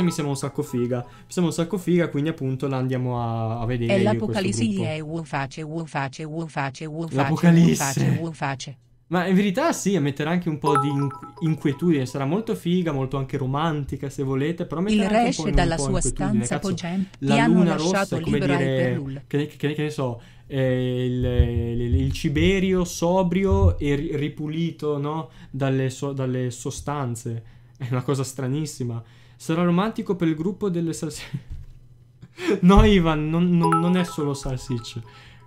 cosa mi sembra un sacco figa. Mi sembra un sacco figa, quindi appunto la andiamo a, a vedere. E l'Apocalisse gli è un face, un face, un face, un face. L'Apocalisse. Un face. Ma in verità sì, metterà anche un po' di inquietudine, sarà molto figa, molto anche romantica se volete, però metterà Il re esce dalla sua stanza poggiante, la luna rossa, come dire, che, che, che ne so, eh, il, il, il, ciberio sobrio e ripulito, no? dalle, so, dalle sostanze, è una cosa stranissima. Sarà romantico per il gruppo delle salsicce. no, Ivan, non, non, non, è solo salsicce.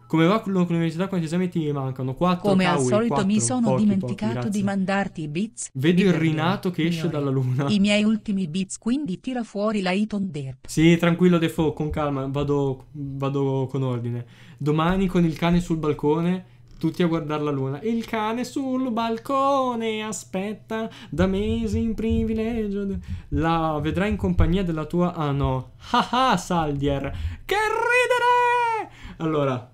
Come va con l'università quanti esami ti mancano? 4 Come caui, al solito 4, mi sono pochi, dimenticato pochi, di mandarti i beats. Vedo il rinato che esce dalla luna. I miei ultimi beats, quindi tira fuori la Iton Derp. Sì, tranquillo Defo, con calma, vado, vado con ordine. Domani con il cane sul balcone tutti a guardare la luna. il cane sul balcone aspetta da mesi in privilegio. La vedrai in compagnia della tua... Ah no. Ah Saldier. Che ridere! Allora...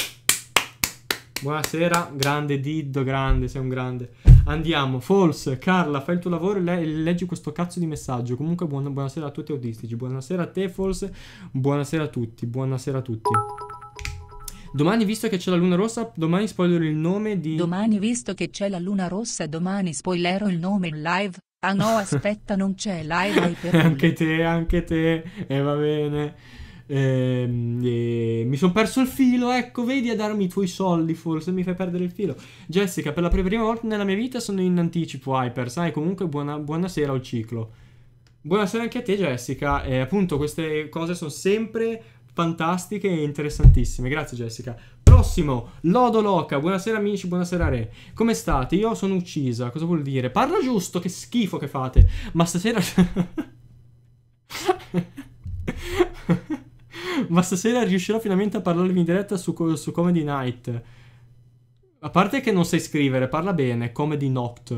Buonasera, grande Diddo, grande, sei un grande. Andiamo, false, Carla, fai il tuo lavoro e le leggi questo cazzo di messaggio. Comunque buona, buonasera a tutti autistici, buonasera a te false, buonasera a tutti, buonasera a tutti. Domani visto che c'è la luna rossa, domani spoilerò il nome di... Domani visto che c'è la luna rossa, domani spoilerò il nome in live. Ah no, aspetta, non c'è live. anche te, anche te. E eh, va bene. Eh, eh, mi sono perso il filo, ecco, vedi a darmi i tuoi soldi, forse mi fai perdere il filo. Jessica, per la prima volta nella mia vita sono in anticipo, Hyper, sai, comunque buona, buonasera al ciclo. Buonasera anche a te Jessica, eh, appunto queste cose sono sempre fantastiche e interessantissime. Grazie Jessica. Prossimo, Lodo Loca. Buonasera amici, buonasera Re. Come state? Io sono uccisa. Cosa vuol dire? Parla giusto, che schifo che fate. Ma stasera... Ma stasera riuscirò finalmente a parlarvi in diretta su, su Comedy Night. A parte che non sai scrivere, parla bene, Comedy Noct.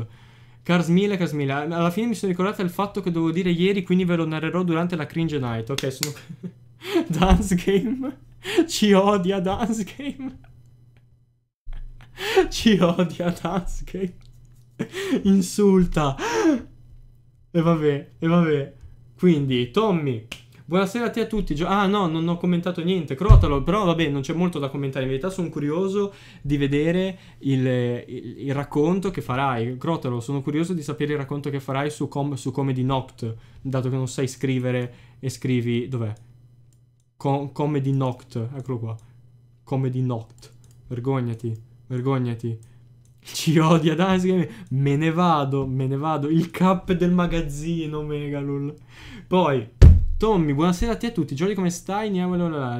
Cars Carsmile, Cars Alla fine mi sono ricordata il fatto che dovevo dire ieri, quindi ve lo narrerò durante la cringe night. Ok, sono... Dance Game. Ci odia Dance Game. Ci odia Dance Game. Insulta. E vabbè, e vabbè. Quindi, Tommy. Buonasera a te a tutti. Gio ah no, non ho commentato niente. Crotalo, però vabbè, non c'è molto da commentare. In verità sono curioso di vedere il, il, il racconto che farai. Crotalo, sono curioso di sapere il racconto che farai su, com su Comedy Noct, dato che non sai scrivere e scrivi... Dov'è? Com comedy Noct, eccolo qua. Comedy Noct. Vergognati, vergognati. Ci odia, dai, si me ne vado, me ne vado. Il cap del magazzino, Megalul. Poi, Tommy, buonasera a te a tutti. Giorgio, come stai?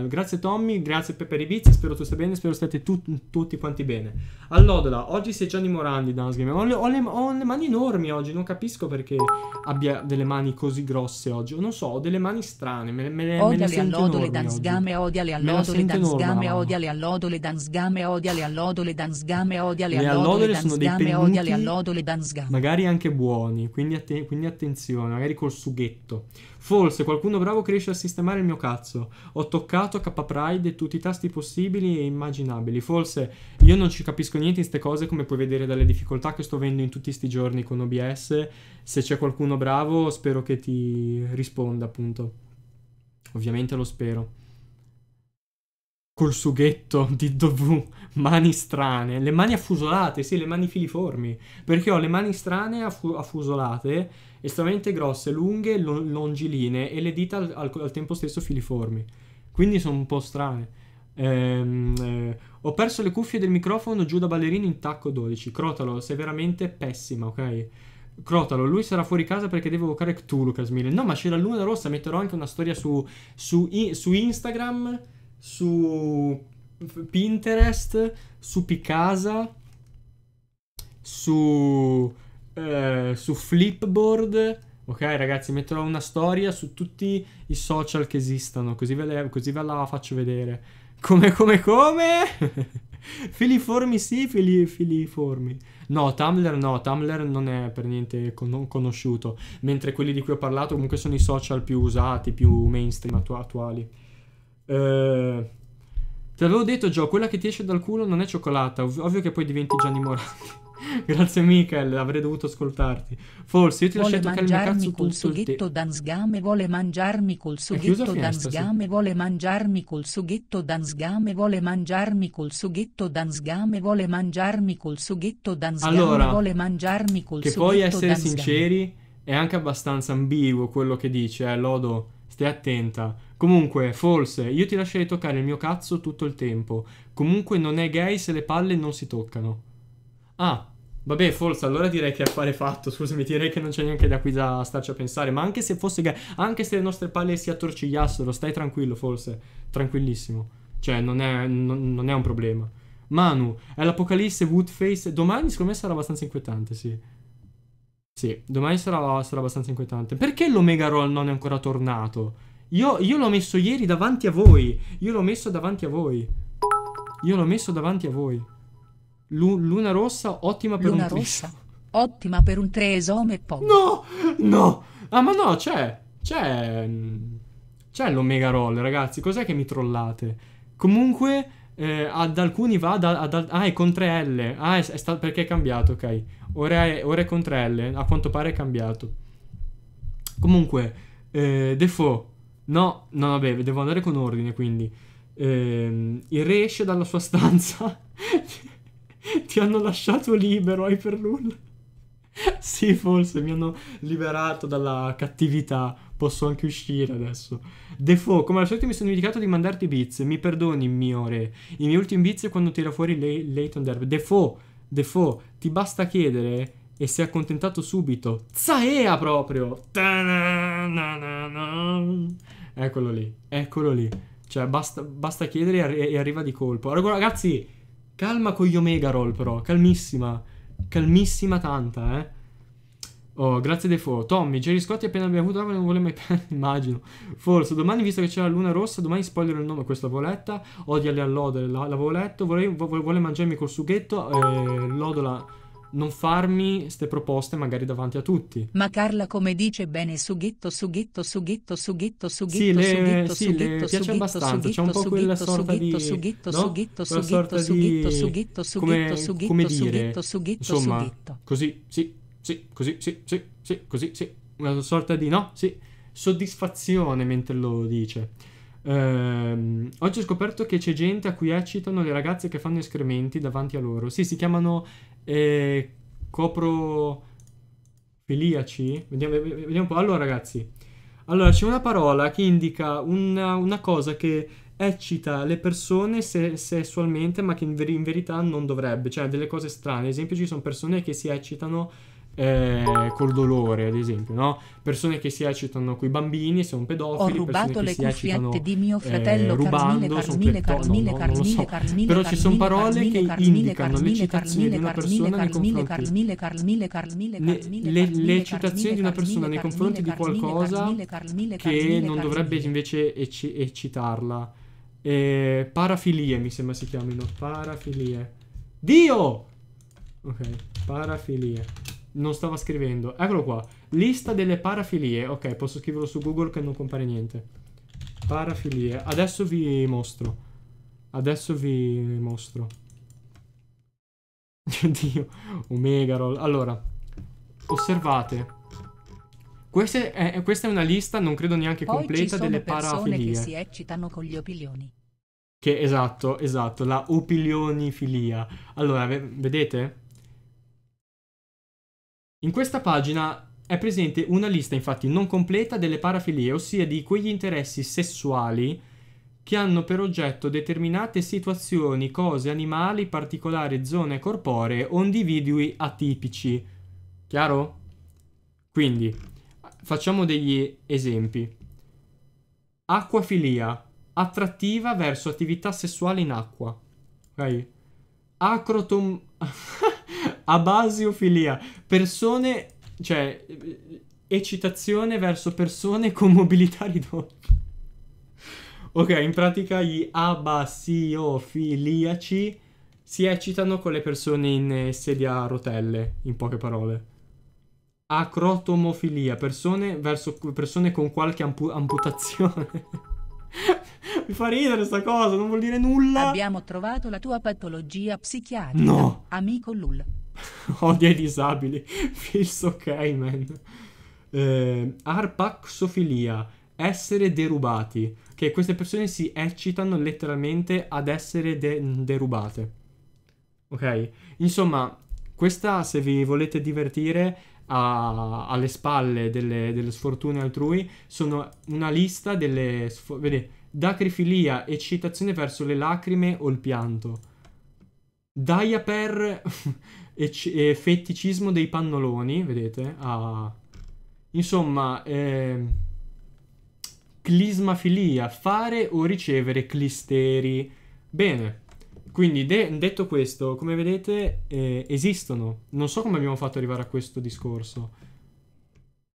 Grazie Tommy, grazie per i beats. Spero tu stia bene, spero stiate tu, tutti quanti bene. All'Odola, oggi sei Gianni Morandi, Dance Game. Ho le, ho, ho le, mani enormi oggi, non capisco perché abbia delle mani così grosse oggi. Non so, ho delle mani strane. Me, me, odiale me le all'odole, Danzgame, le all'odole, Danzgame, le all'odole, Danzgame, le all'odole, Danzgame, le all'odole, Danzgame, odiale all'odole, Danzgame. Magari anche buoni, quindi, atten- quindi attenzione, magari col sughetto. Forse qualcuno bravo riesce a sistemare il mio cazzo. Ho toccato K Pride e tutti i tasti possibili e immaginabili. Forse io non ci capisco niente in queste cose, come puoi vedere dalle difficoltà che sto avendo in tutti questi giorni con OBS. Se c'è qualcuno bravo, spero che ti risponda, appunto. Ovviamente lo spero. Col sughetto di Dovù mani strane, le mani affusolate, sì, le mani filiformi, perché ho le mani strane affu- affusolate, estremamente grosse, lunghe, lo- longiline e le dita al-, al-, al tempo stesso filiformi. Quindi sono un po' strane. Ehm, eh, ho perso le cuffie del microfono giù da ballerino in tacco 12. Crotalo, sei veramente pessima, ok? Crotalo, lui sarà fuori casa perché deve evocare Cthulhu, Casmile. No, ma c'è la luna rossa, metterò anche una storia su, su, su Instagram, su Pinterest, su Picasa, su, eh, su Flipboard. Ok ragazzi, metterò una storia su tutti i social che esistono, così ve, le, così ve la faccio vedere. Come, come, come? filiformi sì, fili, filiformi. No, Tumblr no, Tumblr non è per niente con conosciuto, mentre quelli di cui ho parlato comunque sono i social più usati, più mainstream attu attuali. Ehm. Te l'avevo detto, Gio, quella che ti esce dal culo non è cioccolata. Ov ovvio che poi diventi Gianni Morandi. Grazie Michael, avrei dovuto ascoltarti. Forse io ti lascio toccare il mio cazzo col sughetto d'anzgame, vuole mangiarmi col sughetto d'anzgame, vuole mangiarmi col sughetto d'anzgame, vuole mangiarmi col sughetto d'anzgame, vuole mangiarmi col sughetto d'anzgame, allora, vuole mangiarmi col sughetto d'anzgame. Che poi essere sinceri è anche abbastanza ambiguo quello che dice, eh, Lodo, stai attenta Comunque, forse, io ti lascerei toccare il mio cazzo tutto il tempo. Comunque non è gay se le palle non si toccano. Ah, Vabbè, forse allora direi che affare fatto. Scusami, direi che non c'è neanche da qui da starci a pensare. Ma anche se fosse gay, anche se le nostre palle si attorcigliassero, stai tranquillo, forse. Tranquillissimo. Cioè, non è, non, non è un problema. Manu, è l'apocalisse Woodface. Domani, secondo me, sarà abbastanza inquietante, sì. Sì, domani sarà, sarà abbastanza inquietante. Perché l'Omega Roll non è ancora tornato? Io, io l'ho messo ieri davanti a voi. Io l'ho messo davanti a voi. Io l'ho messo davanti a voi. Lu luna rossa, ottima per luna un rossa. Ottima per un tresome pop. No! No! Ah, ma no, c'è. C'è. Mm, c'è l'omega roll, ragazzi. Cos'è che mi trollate? Comunque. Eh, ad alcuni va ad, ad, ah è con 3L ah è, è perché è cambiato ok ora è, ora è con 3L a quanto pare è cambiato comunque eh, Defoe No, no, vabbè, devo andare con ordine, quindi. Ehm, il re esce dalla sua stanza. Ti hanno lasciato libero, hai per nulla. sì, forse mi hanno liberato dalla cattività. Posso anche uscire adesso. Defoe, come al solito mi sono dimenticato di mandarti bits. Mi perdoni, mio re. I miei ultimi bits quando tira fuori le- Leighton Derby. Defoe, Defoe, ti basta chiedere e sei accontentato subito. Zaea proprio! Ta-na-na-na-na. Eccolo lì, eccolo lì. Cioè, basta, basta chiedere e, arriva di colpo. Ragazzi, calma con gli Omega Roll, però. Calmissima. Calmissima tanta, eh. Oh, grazie Defo. Tommy, Jerry Scotti appena abbiamo avuto non vuole mai immagino. Forse, domani visto che c'è la luna rossa, domani spoilerò il nome, questa voletta. Odia le allodole, l'avevo letto. Vorrei, vo- vuole mangiarmi col sughetto. Eh, lodola non farmi queste proposte magari davanti a tutti. Ma Carla come dice bene sughetto sughetto sughetto sughetto sughetto sì, le, sughetto sì, sughetto le piace abbastanza, c'è un po' quella sorta sughetto, di sughetto no? sughetto quella sorta sughetto, di sughetto sughetto sughetto come dire, sughetto sughetto insomma, sughetto. così, sì, sì, così, sì, sì, sì, così, sì, una sorta di no, sì, soddisfazione mentre lo dice. Ehm, oggi ho scoperto che c'è gente a cui eccitano le ragazze che fanno escrementi davanti a loro. Sì, si chiamano e coprofiliaci. Vediamo, vediamo un po'. Allora, ragazzi. Allora, c'è una parola che indica una, una, cosa che eccita le persone se, sessualmente, ma che in, ver in verità non dovrebbe. Cioè, delle cose strane. Ad esempio, ci sono persone che si eccitano eh, col dolore, ad esempio, no? Persone che si eccitano coi bambini, sono pedofili, Ho rubato le cuffiette di mio eh, fratello eh, rubando, Carmine, Carmine, no, Carmine, so. Carmine, Però ci sono parole che indicano l'eccitazione di una persona nei confronti l'eccitazione di una persona nei confronti di qualcosa che non dovrebbe invece ecci- eccitarla. Eh, parafilie mi sembra si chiamino. Parafilie. Dio! Ok, parafilie non stava scrivendo. Eccolo qua. Lista delle parafilie. Ok, posso scriverlo su Google che non compare niente. Parafilie. Adesso vi mostro. Adesso vi mostro. Dio. Omega roll. Allora. Osservate. Questa è, questa è, una lista, non credo neanche Poi completa, delle parafilie. Che si eccitano con gli opilioni. Che esatto, esatto, la opilionifilia. Allora, vedete? In questa pagina è presente una lista infatti non completa delle parafilie, ossia di quegli interessi sessuali che hanno per oggetto determinate situazioni, cose, animali, particolari zone corporee o individui atipici. Chiaro? Quindi, facciamo degli esempi. Acquafilia, attrattiva verso attività sessuali in acqua. Ok? Acrotom Abasiofilia. Persone, cioè, eccitazione verso persone con mobilità ridotta. Ok, in pratica gli abasiofiliaci si eccitano con le persone in eh, sedia a rotelle, in poche parole. Acrotomofilia, persone verso persone con qualche ampu- amputazione. Mi fa ridere sta cosa, non vuol dire nulla. Abbiamo trovato la tua patologia psichiatrica. No. Amico Lul. Odia i disabili. Feels ok, man. Eh, arpaxofilia. Essere derubati. Che queste persone si eccitano letteralmente ad essere de derubate. Ok? Insomma, questa, se vi volete divertire, a, alle spalle delle, delle, sfortune altrui sono una lista delle... Sfo- dacrifilia, eccitazione verso le lacrime o il pianto. Daia per e feticismo dei pannoloni, vedete? Ah. Insomma, eh, clismafilia, fare o ricevere clisteri. Bene. Quindi, de- detto questo, come vedete, eh, esistono. Non so come abbiamo fatto arrivare a questo discorso.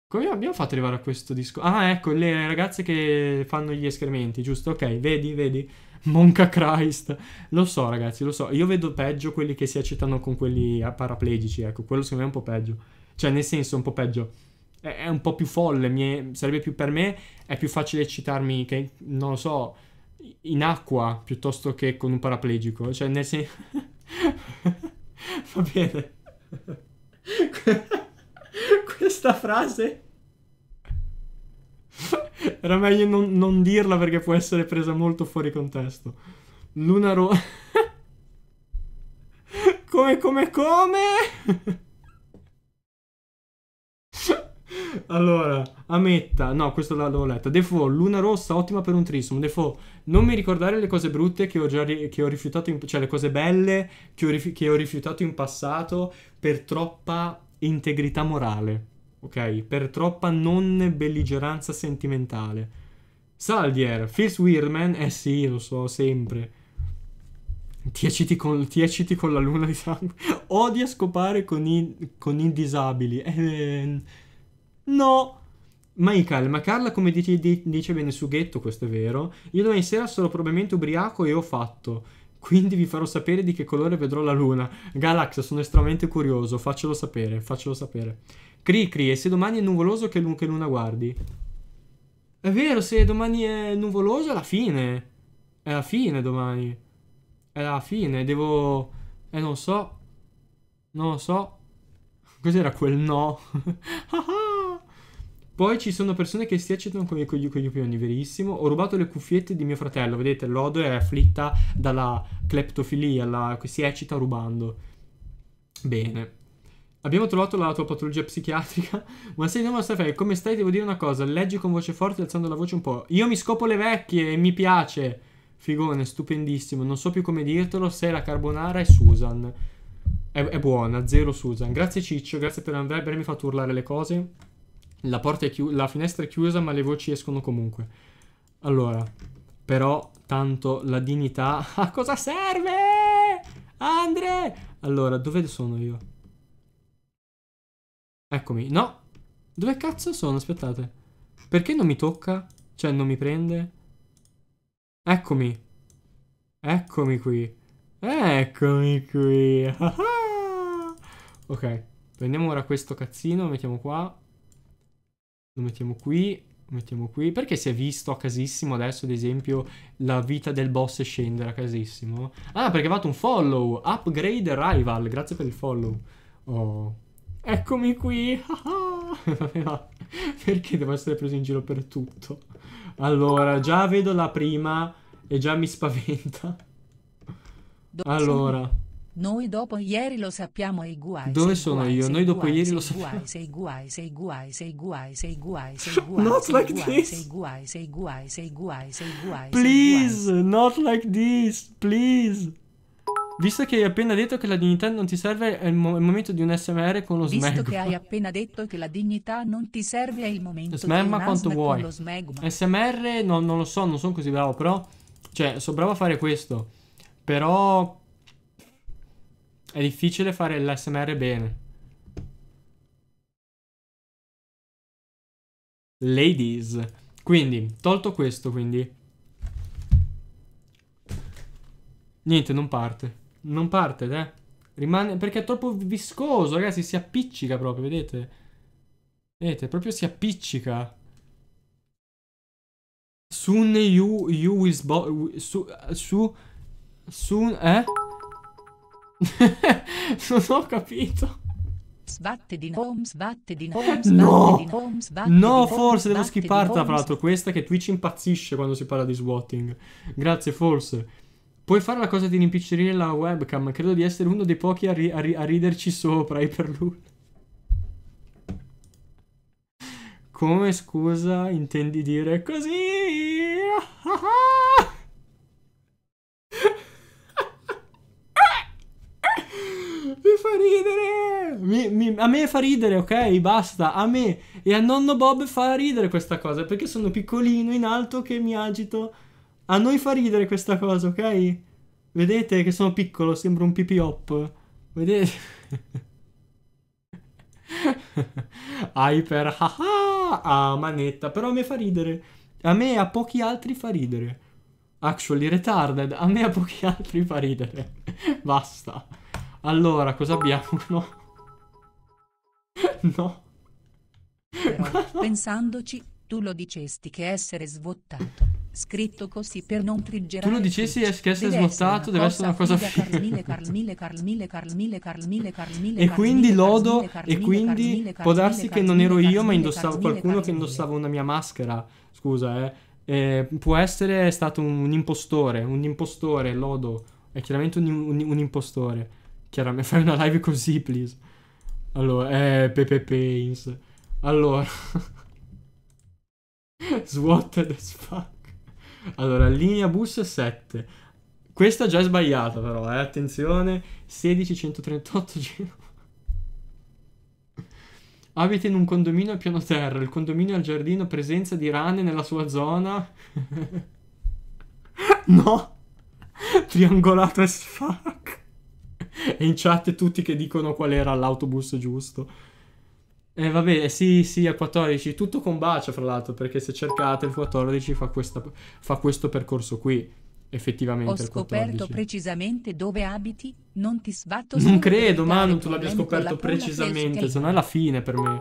Come abbiamo fatto arrivare a questo discorso? Ah, ecco, le ragazze che fanno gli escrementi, giusto? Ok, vedi, vedi. Monca Christ. Lo so, ragazzi, lo so. Io vedo peggio quelli che si eccitano con quelli ah, paraplegici, ecco. Quello secondo me è un po' peggio. Cioè, nel senso, è un po' peggio. È, è un po' più folle, è, sarebbe più per me, è più facile eccitarmi che, non lo so in acqua piuttosto che con un paraplegico. Cioè, nel senso. Va bene. Questa frase. Era meglio non, non, dirla perché può essere presa molto fuori contesto. Luna rossa. come, come, come? Allora, Ametta, no, questo l'avevo letta. Defoe, luna rossa, ottima per un trisum. Defoe, non mi ricordare le cose brutte che ho già ri- che ho rifiutato, in- cioè le cose belle che ho, rifi- che ho rifiutato in passato per troppa integrità morale. Ok? Per troppa non belligeranza sentimentale. Saldier, Fils Weirman, eh sì, lo so, sempre. Ti ecciti con, ti ecciti con la luna di sangue. Odia scopare con i, con i disabili. Eh, No! Michael, ma Carla, come dice, dice bene Sughetto, questo è vero, io domani sera sarò probabilmente ubriaco e ho fatto. Quindi vi farò sapere di che colore vedrò la luna. Galax, sono estremamente curioso, faccelo sapere, faccelo sapere. Cri cri, e se domani è nuvoloso che, luna, che luna guardi? È vero, se domani è nuvoloso è la fine. È la fine domani. È la fine, devo... Eh, non so. Non lo so. Cos'era quel no? ah, ah. Poi ci sono persone che si eccitano con i, con, gli, con gli opinioni, verissimo. Ho rubato le cuffiette di mio fratello. Vedete, Lodo è afflitta dalla cleptofilia, alla, si eccita rubando. Bene. Abbiamo trovato la tua patologia psichiatrica. Ma sei non lo come stai? Devo dire una cosa. Leggi con voce forte, alzando la voce un po'. Io mi scopo le vecchie e mi piace. Figone, stupendissimo. Non so più come dirtelo. Sei la carbonara e Susan. È, è buona, zero Susan. Grazie Ciccio, grazie per avermi fatto urlare le cose. La, porta è chiu- la finestra è chiusa, ma le voci escono comunque. Allora, però, tanto la dignità... A cosa serve? Andre! Allora, dove sono io? Eccomi. No! Dove cazzo sono? Aspettate. Perché non mi tocca? Cioè, non mi prende? Eccomi. Eccomi qui. Eccomi qui. ok. Prendiamo ora questo cazzino, mettiamo qua. Lo mettiamo qui, lo mettiamo qui. Perché si è visto a casissimo adesso, ad esempio, la vita del boss scendere a casissimo? Ah, perché ha fatto un follow. Upgrade rival. Grazie per il follow. Oh. Eccomi qui. perché devo essere preso in giro per tutto? Allora, già vedo la prima e già mi spaventa. Allora... Noi dopo ieri lo sappiamo e guai. Dove sono io? Noi dopo ieri lo sappiamo. Sei guai, sei guai, sei guai, sei guai, sei guai. Not like this. Sei guai, sei guai, sei guai, sei guai. Please, not like this, please. Visto che hai appena detto che la dignità non ti serve, è il, mo il momento di un SMR con lo smegma. Visto che hai appena detto che la dignità non ti serve, è il momento smegma di un quanto vuoi. con lo smegma. SMR no, non lo so, non sono così bravo, però... Cioè, sono bravo a fare questo. Però è difficile fare l'SMR bene. Ladies. Quindi, tolto questo, quindi. Niente, non parte. Non parte, eh. Rimane... Perché è troppo viscoso, ragazzi. Si appiccica proprio, vedete? Vedete, proprio si appiccica. Soon you, you will... Su... Su... Soon... Eh? non ho capito. Sbatte di home, sbatte di home, no! No, forse devo skipparla tra l'altro questa che Twitch impazzisce quando si parla di swatting. Grazie, forse. Puoi fare la cosa di rimpicciolire la webcam? Credo di essere uno dei pochi a, ri- a, ri- a riderci sopra, Hyperloop. Come scusa intendi dire così? a me fa ridere, ok? Basta. A me e a nonno Bob fa ridere questa cosa perché sono piccolino in alto che mi agito. A noi fa ridere questa cosa, ok? Vedete che sono piccolo, sembro un pipiop. Vedete? Hyper, ah, ah, ah, manetta, però a me fa ridere. A me e a pochi altri fa ridere. Actually retarded, a me e a pochi altri fa ridere. Basta. Allora, cosa abbiamo? No. No. Però, pensandoci, tu lo dicesti che essere svuotato. Scritto così per non triggerare. Tu lo dicesti che essere svuotato deve essere una cosa figa. E quindi lodo, e quindi può darsi che non ero io, ma indossavo qualcuno che indossava una mia maschera. Scusa, eh. Eh, può essere stato un, un, impostore, un impostore, Lodo. È chiaramente un, un, un impostore. Chiaramente, fai una live così, please. Allora, eh, Pepe Pains. Allora. Swatted as fuck. Allora, linea bus 7. Questa già è sbagliata però, eh, attenzione. 16-138 Genova. Abita in un condominio al piano terra. Il condominio al giardino, presenza di rane nella sua zona. no! Triangolato as fuck. e in chat tutti che dicono qual era l'autobus giusto. E eh, vabbè, eh, sì, sì, al 14. Tutto combacia, fra l'altro, perché se cercate il 14 fa, questa, fa questo percorso qui. Effettivamente. Ho scoperto precisamente dove abiti, non ti sbatto. Non credo, ma tu l'abbia scoperto precisamente, se no è la fine per me.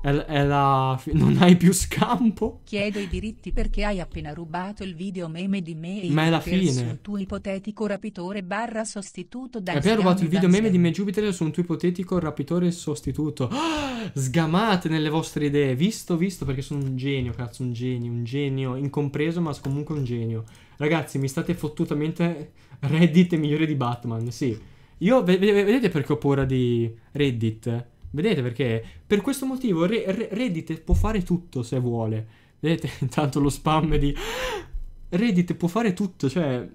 È, è la... non hai più scampo. Chiedo i diritti perché hai appena rubato il video meme di me e Ma è la fine. Sono tuo ipotetico rapitore barra sostituto da... Hai appena rubato il video meme di me Jupiter e sono tuo ipotetico rapitore sostituto. sgamate nelle vostre idee. Visto, visto, perché sono un genio, cazzo, un genio, un genio. Incompreso, ma comunque un genio. Ragazzi, mi state fottutamente... Reddit è migliore di Batman, sì. Io, vedete perché ho paura di Reddit? Vedete perché? Per questo motivo Re Re Reddit può fare tutto se vuole. Vedete intanto lo spam di... Reddit può fare tutto, cioè...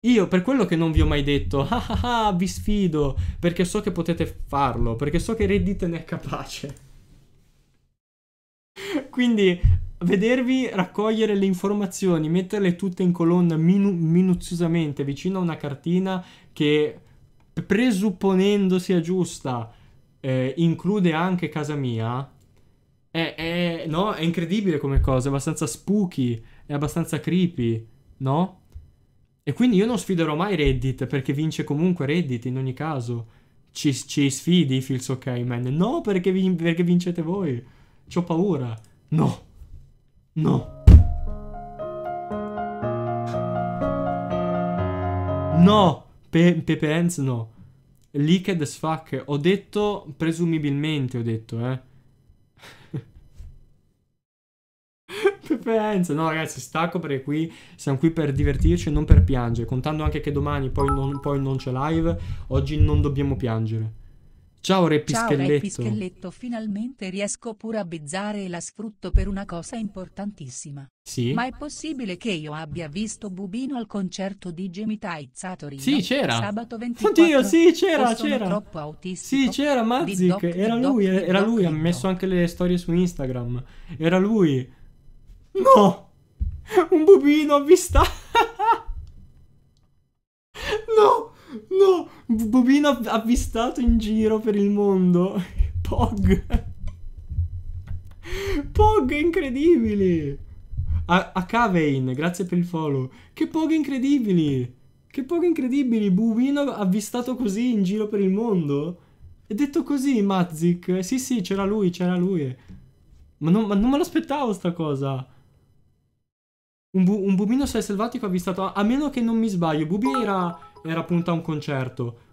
Io per quello che non vi ho mai detto, ah ah ah, vi sfido, perché so che potete farlo, perché so che Reddit ne è capace. Quindi vedervi raccogliere le informazioni, metterle tutte in colonna minu minuziosamente vicino a una cartina che presupponendo sia giusta, eh, include anche casa mia, è, è, no? è incredibile come cosa, è abbastanza spooky, è abbastanza creepy, no? E quindi io non sfiderò mai Reddit perché vince comunque Reddit in ogni caso. Ci, ci sfidi, Fils OK Man. No, perché, vi, perché vincete voi. C'ho paura. No. No. No. Pe, Pepe Hans no. Leaked as fuck. Ho detto, presumibilmente ho detto, eh. Pensa, no ragazzi, stacco perché qui siamo qui per divertirci e non per piangere. Contando anche che domani poi non, poi non c'è live, oggi non dobbiamo piangere. Ciao Repischelletto. Ciao Re finalmente riesco pure a bizzare e la sfrutto per una cosa importantissima. Sì. Ma è possibile che io abbia visto Bubino al concerto di Gemitaizz a Torino? Sì, c'era. Sabato 24. Oddio, sì, c'era, sono c'era. troppo autistico. Sì, c'era Mazzic, era lui, era, era lui, ha messo anche le storie su Instagram. Era lui. No! Un bubino avvistato! no! No, bubino avvistato in giro per il mondo. Pog. Pog incredibili. A, a Cavein, grazie per il follow. Che Pog incredibili. Che Pog incredibili. Bubino avvistato così in giro per il mondo. È detto così, Mazik. Eh, sì, sì, c'era lui, c'era lui. Ma non, ma non me l'aspettavo sta cosa. Un, bu un bubino selvatico avvistato. A meno che non mi sbaglio, Bubino era era appunto a un concerto.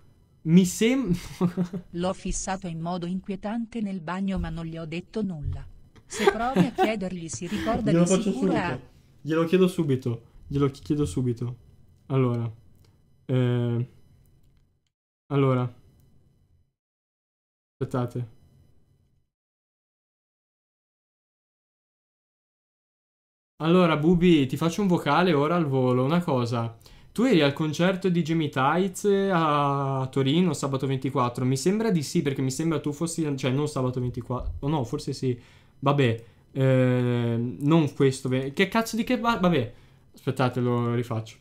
Mi sembra... L'ho fissato in modo inquietante nel bagno ma non gli ho detto nulla. Se provi a chiedergli si ricorda di sicura... Subito. Glielo chiedo subito. Glielo chiedo subito. Allora. Eh... Allora. Aspettate. Allora, Bubi, ti faccio un vocale ora al volo. Una cosa. Tu eri al concerto di Jimmy Tights eh, a Torino sabato 24. Mi sembra di sì, perché mi sembra tu fossi. Cioè, non sabato 24. Oh no, forse sì. Vabbè. Eh, non questo. Che cazzo di che. Vabbè. Aspettate, lo rifaccio.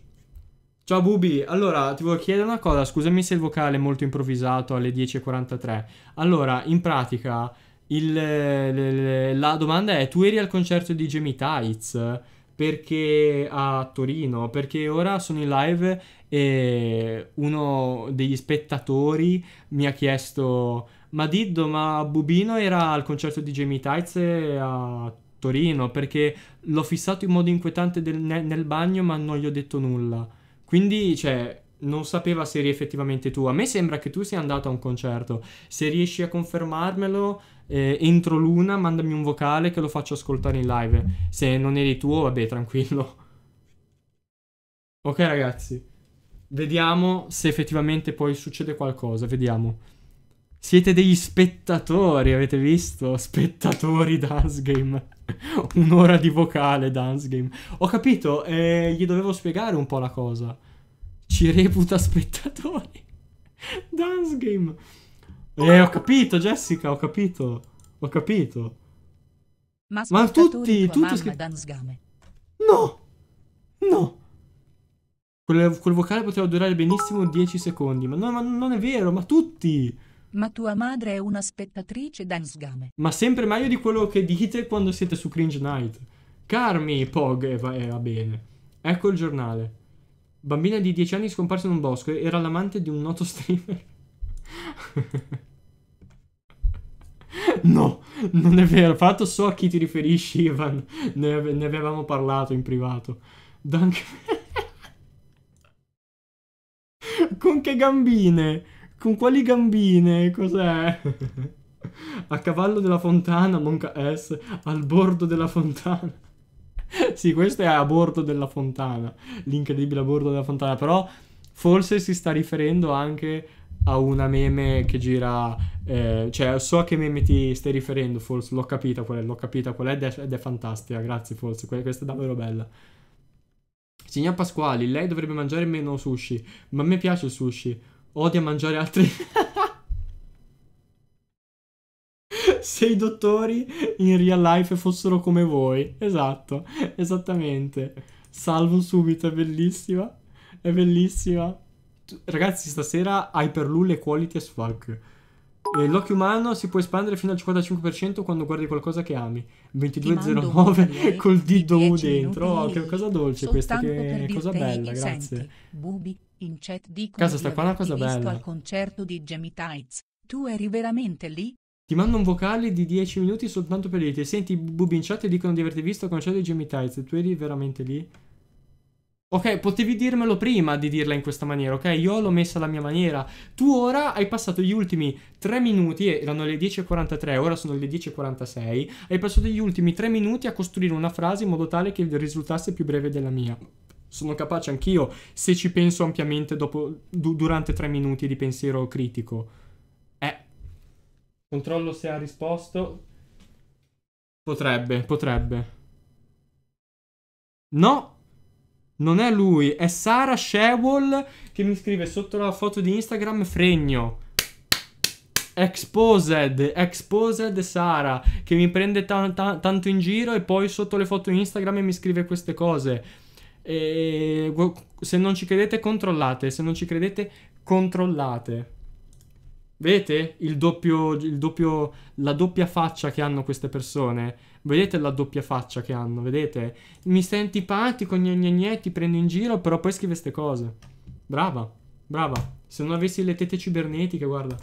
Ciao Bubi, allora ti voglio chiedere una cosa, scusami se il vocale è molto improvvisato alle 10.43. Allora, in pratica, il, le, le, la domanda è, tu eri al concerto di Jamie Tights? perché a Torino, perché ora sono in live e uno degli spettatori mi ha chiesto ma Diddo, ma Bubino era al concerto di Jamie Tights a Torino perché l'ho fissato in modo inquietante del, nel bagno ma non gli ho detto nulla. Quindi, cioè, non sapeva se eri effettivamente tu. A me sembra che tu sia andato a un concerto. Se riesci a confermarmelo, eh, entro l'una mandami un vocale che lo faccio ascoltare in live. Se non eri tuo, vabbè, tranquillo. Ok, ragazzi. Vediamo se effettivamente poi succede qualcosa. Vediamo. Siete degli spettatori, avete visto? Spettatori Dance Game. Un'ora di vocale Dance Game. Ho capito, eh, gli dovevo spiegare un po' la cosa. Ci reputa spettatori. Dance Game. Eh, ho capito, Jessica, ho capito. Ho capito. Ma, Ma tutti, tutto scritto. No! No! Quel, quel, vocale poteva durare benissimo 10 secondi. Ma, no, ma non è vero, ma tutti! Ma tua madre è una spettatrice Dansgame. Ma sempre meglio di quello che dite quando siete su Cringe Night. Carmi, Pog, e eh, va, eh, va bene. Ecco il giornale. Bambina di 10 anni scomparsa in un bosco. Era l'amante di un noto streamer. No, non è vero. Fra l'altro so a chi ti riferisci, Ivan. Ne, ave ne avevamo parlato in privato. Dunk... Con che gambine? Con quali gambine? Cos'è? a cavallo della fontana, Monca S, al bordo della fontana. sì, questo è a bordo della fontana. L'incredibile a bordo della fontana. Però forse si sta riferendo anche a una meme che gira. Eh, cioè, so a che meme ti stai riferendo, Forse L'ho capita qual è, l'ho capita qual è ed è, ed è fantastica. Grazie, Forse. Que- questa è davvero bella. Signor Pasquali, lei dovrebbe mangiare meno sushi. Ma a me piace il sushi. Odia mangiare altri. Se i dottori in real life fossero come voi. Esatto, esattamente. Salvo subito, è bellissima. È bellissima. Ragazzi, stasera hai per è quality as fuck. Eh, l'occhio umano si può espandere fino al 55% quando guardi qualcosa che ami. 2209 col dito U dentro. Oh, che cosa dolce questa, che cosa bella, grazie. Bubi, in chat dicono Casa sta qua una cosa bella. al concerto di Jamie Tights. Tu eri veramente lì? Ti mando un vocale di 10 minuti soltanto per dirti. Senti, Bubi in chat dicono di averti visto al concerto di Jamie Tights. Tu eri veramente lì? Ok, potevi dirmelo prima di dirla in questa maniera, ok? Io l'ho messa alla mia maniera. Tu ora hai passato gli ultimi 3 minuti, erano le 10.43, ora sono le 10.46, hai passato gli ultimi 3 minuti a costruire una frase in modo tale che risultasse più breve della mia. Sono capace anch'io, se ci penso ampiamente dopo, du durante 3 minuti di pensiero critico. Eh. Controllo se ha risposto. Potrebbe, potrebbe. No, non è lui, è Sara Shewell che mi scrive sotto la foto di Instagram Fregno. Exposed, exposed Sara che mi prende ta ta tanto in giro e poi sotto le foto Instagram mi scrive queste cose. E se non ci credete controllate, se non ci credete controllate. Vedete il doppio, il doppio, la doppia faccia che hanno queste persone? Vedete la doppia faccia che hanno, vedete? Mi stai antipatico, gne, gne, gne ti prendo in giro, però poi scrive queste cose. Brava, brava. Se non avessi le tette cibernetiche, guarda.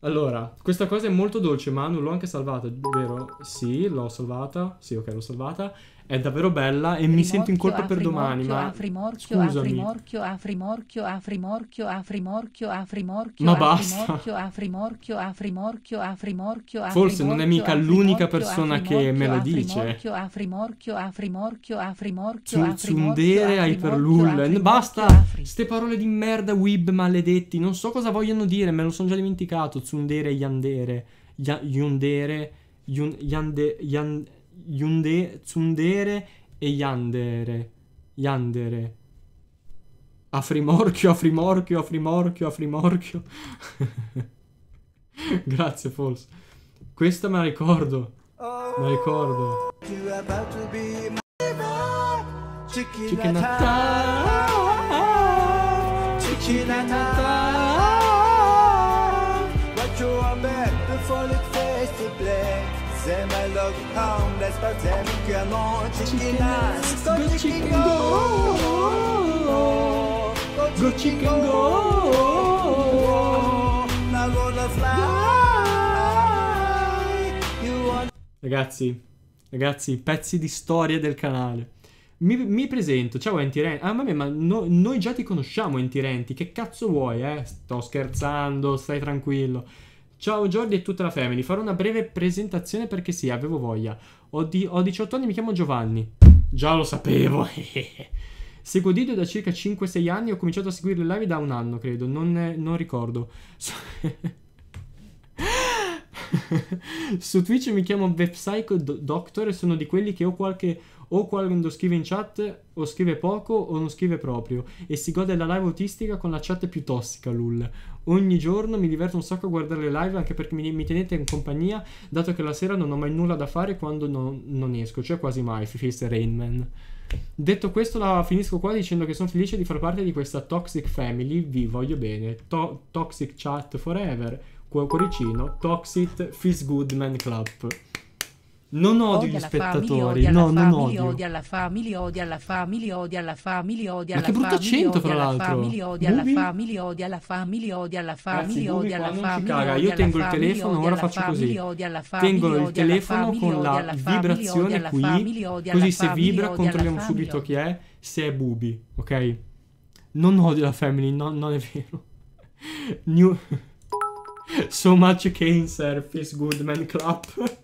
Allora, questa cosa è molto dolce, ma non l'ho anche salvata, vero? Sì, l'ho salvata. Sì, ok, l'ho salvata. È davvero bella e mi sento in colpa per domani, ma afrimorchio, afrimorchio, afrimorchio, afrimorchio, afrimorchio, afrimorchio, ma basta. afrimorchio, afrimorchio, afrimorchio, Forse non è mica l'unica persona che me lo dice. afrimorchio, afrimorchio, afrimorchio, Tsundere ai per Basta! Ste parole di merda web maledetti, non so cosa vogliono dire, me lo sono già dimenticato, tsundere yandere. yundere, yandere, yandere Yunde, Tsundere e Yandere. Yandere. a frimorchio, a frimorchio. Grazie, False. Questa me la ricordo. Me la ricordo. Chicken attack. Chicken attack. Ragazzi, ragazzi, pezzi di storia del canale. Mi, mi presento, ciao Antirenti. Ah, vabbè, ma no, noi già ti conosciamo, Antirenti. Che cazzo vuoi, eh? Sto scherzando, stai tranquillo. Ciao Jordi e tutta la family, farò una breve presentazione perché sì, avevo voglia. Ho, di, ho 18 anni, mi chiamo Giovanni. Già lo sapevo. Seguo Dido da circa 5-6 anni. Ho cominciato a seguire le live da un anno, credo. Non, non ricordo. So... Su Twitch mi chiamo Webpsycho Doctor e sono di quelli che ho qualche o quando scrive in chat o scrive poco o non scrive proprio e si gode la live autistica con la chat più tossica, lul. Ogni giorno mi diverto un sacco a guardare le live anche perché mi, mi tenete in compagnia, dato che la sera non ho mai nulla da fare quando non, non esco, cioè quasi mai, Fifth Rainman. Detto questo, la finisco qua dicendo che sono felice di far parte di questa Toxic Family. Vi voglio bene. To- toxic Chat Forever. Cuoricino. Toxic Fizz Goodman Club. Non odio gli spettatori. No, non odio. Odia la famiglia, odia la famiglia, odia la famiglia, odia la famiglia. Ma che brutto accento, fra l'altro. Odia la famiglia, odia la famiglia, odia la famiglia, odia la famiglia. Io tengo il telefono, ora faccio così. Tengo il telefono con la vibrazione qui. Così se vibra controlliamo subito chi è, se è Bubi, ok? Non odio la family, non è vero. New... so much cancer, fist good man clap.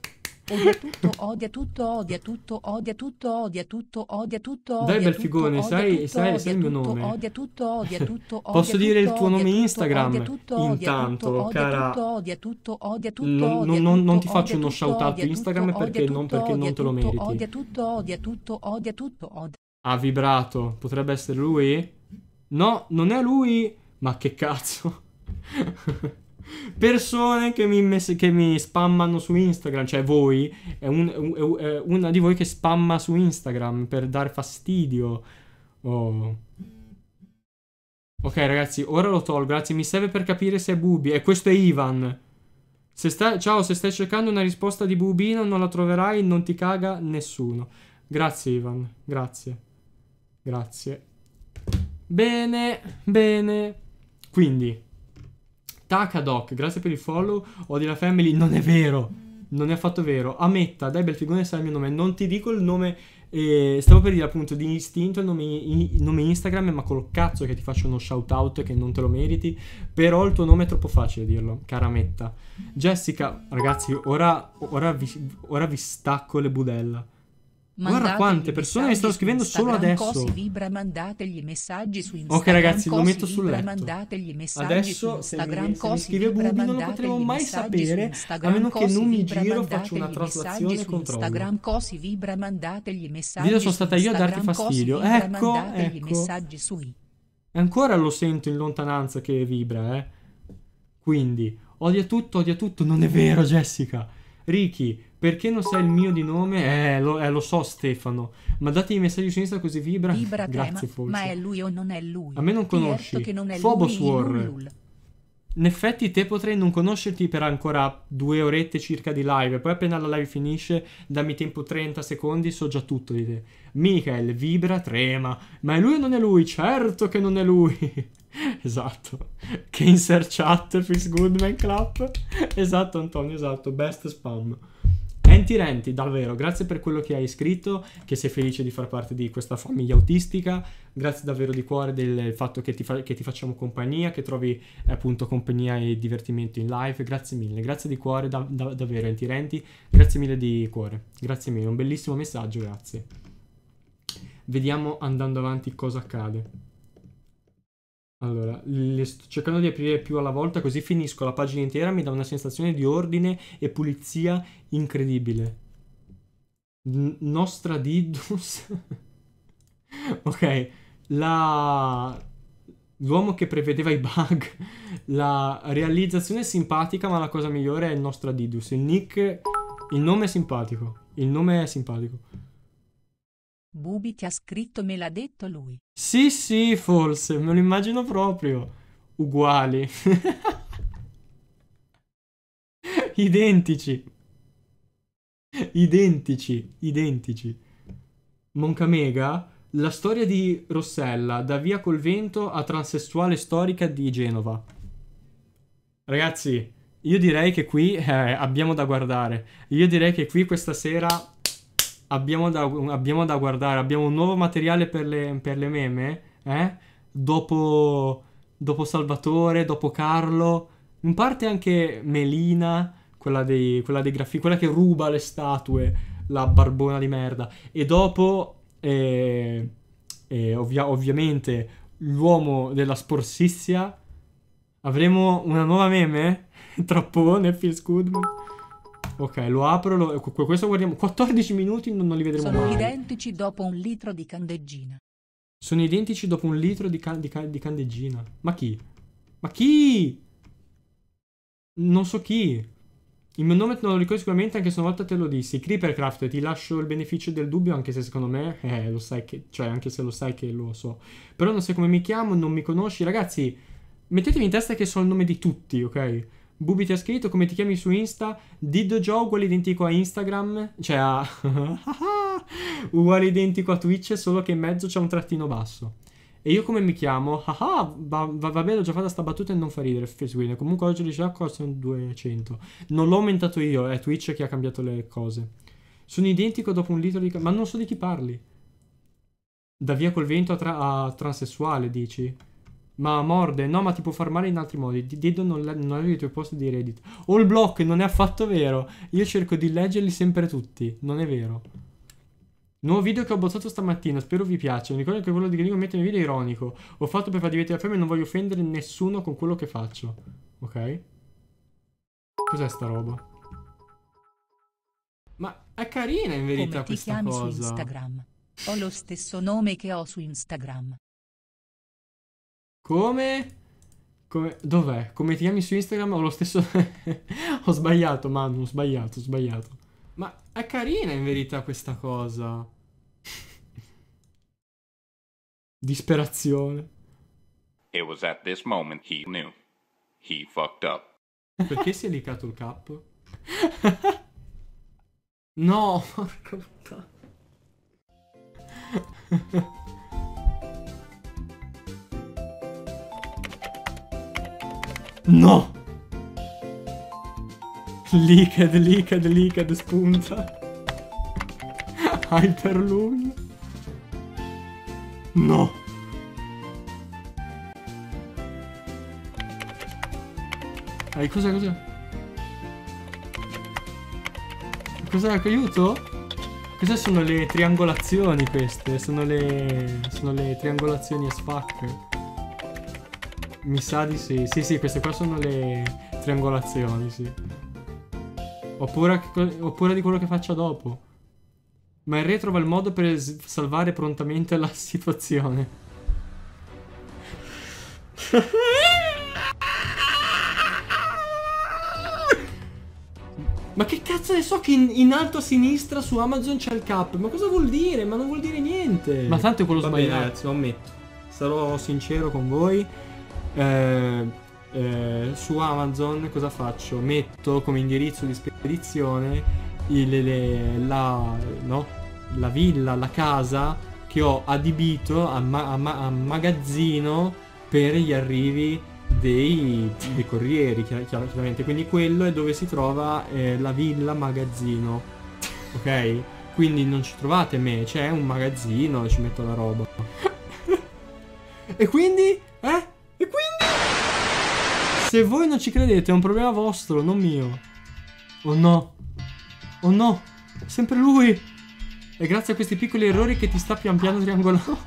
Odia tutto, odia tutto, odia tutto, odia tutto, odia tutto, odia tutto. Dai bel figone, sai, sai, sai il mio nome. Odia tutto, odia tutto, Posso dire il tuo nome Instagram? Intanto, cara. Odia tutto, odia tutto, Non ti faccio uno shout out Instagram perché non perché non te lo meriti. Odia tutto, odia tutto, odia tutto, Ha vibrato, potrebbe essere lui? No, non è lui. Ma che cazzo persone che mi, mess- che mi, spammano su Instagram, cioè voi, è, un, è, è, una di voi che spamma su Instagram per dar fastidio. Oh. Ok ragazzi, ora lo tolgo, grazie, mi serve per capire se è Bubi, e eh, questo è Ivan. Se sta- Ciao, se stai cercando una risposta di Bubino non la troverai, non ti caga nessuno. Grazie Ivan, grazie. Grazie. Bene, bene. Quindi, Taca grazie per il follow. Odi la family, non è vero. Mm. Non è affatto vero. Ametta, dai bel figone, sai il mio nome. Non ti dico il nome... E stavo per dire appunto di istinto il nome, il nome, Instagram, ma col cazzo che ti faccio uno shout out che non te lo meriti. Però il tuo nome è troppo facile dirlo, cara carametta. Jessica, ragazzi, ora, ora, vi, ora vi stacco le budella. Mandategli Guarda quante persone mi stanno scrivendo solo adesso. Vibra, mandategli messaggi su Instagram. Ok ragazzi, lo metto sul letto. Mandategli messaggi adesso su Instagram. Se mi, se mi scrive Bubi non lo potremo mai sapere, a meno che non mi giro faccio una traslazione controllo. Instagram cosi vibra, mandategli messaggi. Video sono stata io a darti fastidio. Ecco, ecco. messaggi su Ancora lo sento in lontananza che vibra, eh. Quindi, odia tutto, odia tutto, non è vero Jessica. Ricky, perché non sai il mio di nome? Eh lo, eh, lo so, Stefano. Ma dati i messaggi su Insta così vibra. Vibra Grazie, te, ma, ma, è lui o non è lui? A me non certo conosci. Che non è Phobos lui, War. In effetti te potrei non conoscerti per ancora due orette circa di live, poi appena la live finisce dammi tempo 30 secondi, so già tutto di te. Michael vibra, trema, ma è lui o non è lui? Certo che non è lui! esatto. Cancer chat, Fix Goodman clap. esatto Antonio, esatto, best spam. Senti Renti, davvero, grazie per quello che hai scritto, che sei felice di far parte di questa famiglia autistica, grazie davvero di cuore del fatto che ti, fa- che ti facciamo compagnia, che trovi appunto compagnia e divertimento in live, grazie mille, grazie di cuore da- da- davvero Enti Renti, grazie mille di cuore, grazie mille, un bellissimo messaggio, grazie. Vediamo andando avanti cosa accade. Allora, sto cercando di aprire più alla volta così finisco la pagina intera, mi dà una sensazione di ordine e pulizia incredibile. N Didus. ok, la... L'uomo che prevedeva i bug, la realizzazione è simpatica, ma la cosa migliore è il Nostradidus. Il nick, il nome è simpatico, il nome è simpatico. Bubi ti ha scritto, me l'ha detto lui. Sì, sì, forse, me lo immagino proprio. Uguali. identici. Identici, identici. Moncamega, la storia di Rossella, da via col vento a transessuale storica di Genova. Ragazzi, io direi che qui eh, abbiamo da guardare. Io direi che qui questa sera abbiamo da, abbiamo da guardare, abbiamo un nuovo materiale per le, per le meme, eh? dopo, dopo Salvatore, dopo Carlo, in parte anche Melina, quella dei, quella dei graffi, quella che ruba le statue, la barbona di merda, e dopo eh, eh, ovvia, ovviamente l'uomo della sporsizia, avremo una nuova meme, trappone, Phil Scoodman. Ok, lo apro, lo... questo guardiamo. 14 minuti non, non li vedremo Sono mai. Sono identici dopo un litro di candeggina. Sono identici dopo un litro di, can... Di, di candeggina. Ma chi? Ma chi? Non so chi. Il mio nome non lo ricordo sicuramente anche se una volta te lo dissi. Creepercraft, ti lascio il beneficio del dubbio anche se secondo me, eh, lo sai che, cioè anche se lo sai che lo so. Però non sai come mi chiamo, non mi conosci. Ragazzi, mettetevi in testa che so il nome di tutti, ok? Bubi ti ha scritto come ti chiami su Insta? Diddo Joe uguale identico a Instagram, cioè a... uguale identico a Twitch, solo che in mezzo c'è un trattino basso. E io come mi chiamo? Ah, ah va, va, va bene, ho già fatto sta battuta e non fa ridere. Fesguine. Comunque oggi di Sciacco sono 200. Non l'ho aumentato io, è Twitch che ha cambiato le cose. Sono identico dopo un litro di... Ma non so di chi parli. Da via col vento a, tra a transessuale, dici? Ma morde, no, ma ti può far male in altri modi. Dedo non, non avevi i tuoi post di Reddit. All block, non è affatto vero. Io cerco di leggerli sempre tutti. Non è vero. Nuovo video che ho bozzato stamattina, spero vi piaccia. Mi ricordo che quello di Gringo mette un video ironico. Ho fatto per far diventare fame e non voglio offendere nessuno con quello che faccio. Ok? Cos'è sta roba? Ma è carina in verità questa cosa. Come ti chiami su Instagram? Ho lo stesso nome che ho su Instagram. Come? Come... Dov'è? Come ti chiami su Instagram? Ho lo stesso... ho sbagliato, Manu, ho sbagliato, ho sbagliato. Ma è carina in verità questa cosa. Disperazione. It was at this moment he knew. He fucked up. Perché si è licato il capo? no, porca puttana. No! Liquid, liquid, liquid, spunta. Hyperloon. No. Dai, cosa, cosa? Cos'è? Aiuto? Cos'è? Sono le triangolazioni queste. Sono le... Sono le triangolazioni as fuck. Mi sa di sì. Sì, sì, queste qua sono le triangolazioni, sì. Oppure, oppure di quello che faccia dopo. Ma il re trova il modo per salvare prontamente la situazione. Ma che cazzo ne so che in, in, alto a sinistra su Amazon c'è il cap? Ma cosa vuol dire? Ma non vuol dire niente. Ma tanto è quello Va sbagliato. Bene, ragazzi, ammetto. Sarò sincero con voi eh, eh, su Amazon cosa faccio? Metto come indirizzo di spedizione il, le, la, no? la, villa, la casa che ho adibito a, ma, a, ma, a magazzino per gli arrivi dei, dei corrieri, chiar, chiaramente. Quindi quello è dove si trova eh, la villa magazzino. Ok? Quindi non ci trovate me, c'è un magazzino, ci metto la roba. e quindi? Eh? Se voi non ci credete è un problema vostro, non mio. Oh no. Oh no. È sempre lui. E grazie a questi piccoli errori che ti sta pian piano triangolando.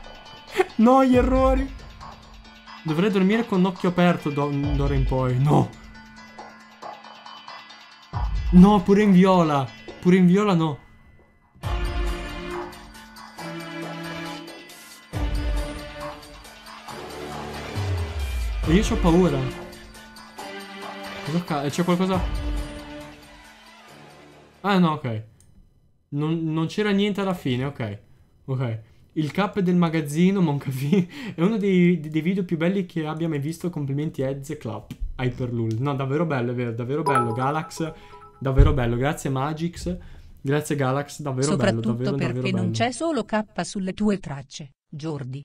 no, gli errori. Dovrei dormire con occhio aperto d'ora in poi. No. No, pure in viola. Pure in viola no. E io ho paura. Cosa cazzo? C'è qualcosa... Ah no, ok. Non, non c'era niente alla fine, ok. Ok. Il cap del magazzino, Moncavi, è uno dei, dei, video più belli che abbia mai visto. Complimenti Eds Clap, Hyperlul. No, davvero bello, è vero, davvero bello. Galax, davvero bello. Grazie Magix, grazie Galax, davvero Soprattutto bello. Soprattutto perché non c'è solo K sulle tue tracce, Jordi.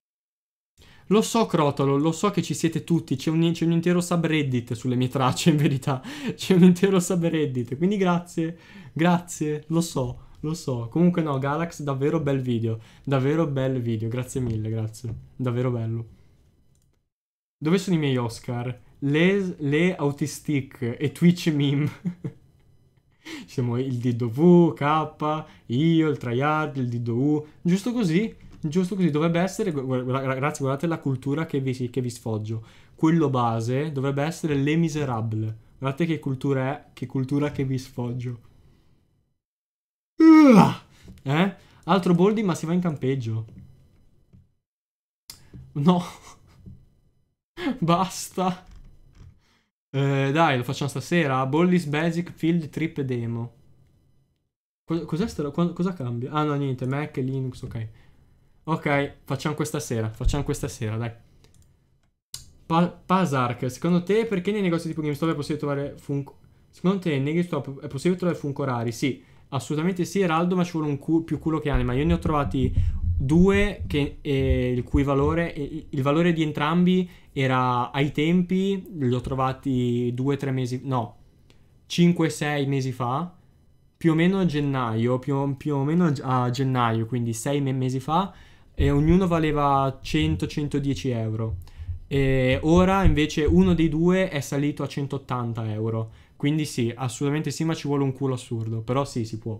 Lo so, Crotalo, lo so che ci siete tutti. C'è un, un, intero subreddit sulle mie tracce, in verità. C'è un intero subreddit. Quindi grazie, grazie, lo so, lo so. Comunque, no, Galax, davvero bel video. Davvero bel video. Grazie mille, grazie. Davvero bello. Dove sono i miei Oscar? Le, le Autistic e Twitch Meme. Ci siamo il DW, K, io, il Triad, il DW. Giusto così Giusto così, dovrebbe essere, ragazzi guardate la cultura che vi, che vi sfoggio, quello base dovrebbe essere le miserable Guardate che cultura è, che cultura che vi sfoggio. Eh? Altro Boldi ma si va in campeggio. No. Basta. Eh, dai, lo facciamo stasera. Bollis Basic Field Trip Demo. Cos'è sta... Cosa cambia? Ah no, niente, Mac e Linux, ok. Ok, facciamo questa sera, facciamo questa sera, dai. Pa Pasark, secondo te perché nei negozi tipo GameStop è possibile trovare Funko? Secondo te nei GameStop è possibile trovare Funko rari? Sì, assolutamente sì, Eraldo, ma ci vuole un cu più culo che anima. Io ne ho trovati due che, eh, il cui valore, eh, il valore di entrambi era ai tempi, li ho trovati due, tre mesi, no, cinque, sei mesi fa, più o meno a gennaio, più, più o meno a gennaio, quindi sei mesi fa e ognuno valeva 100-110 euro. E ora invece uno dei due è salito a 180 euro. Quindi sì, assolutamente sì, ma ci vuole un culo assurdo. Però sì, si può.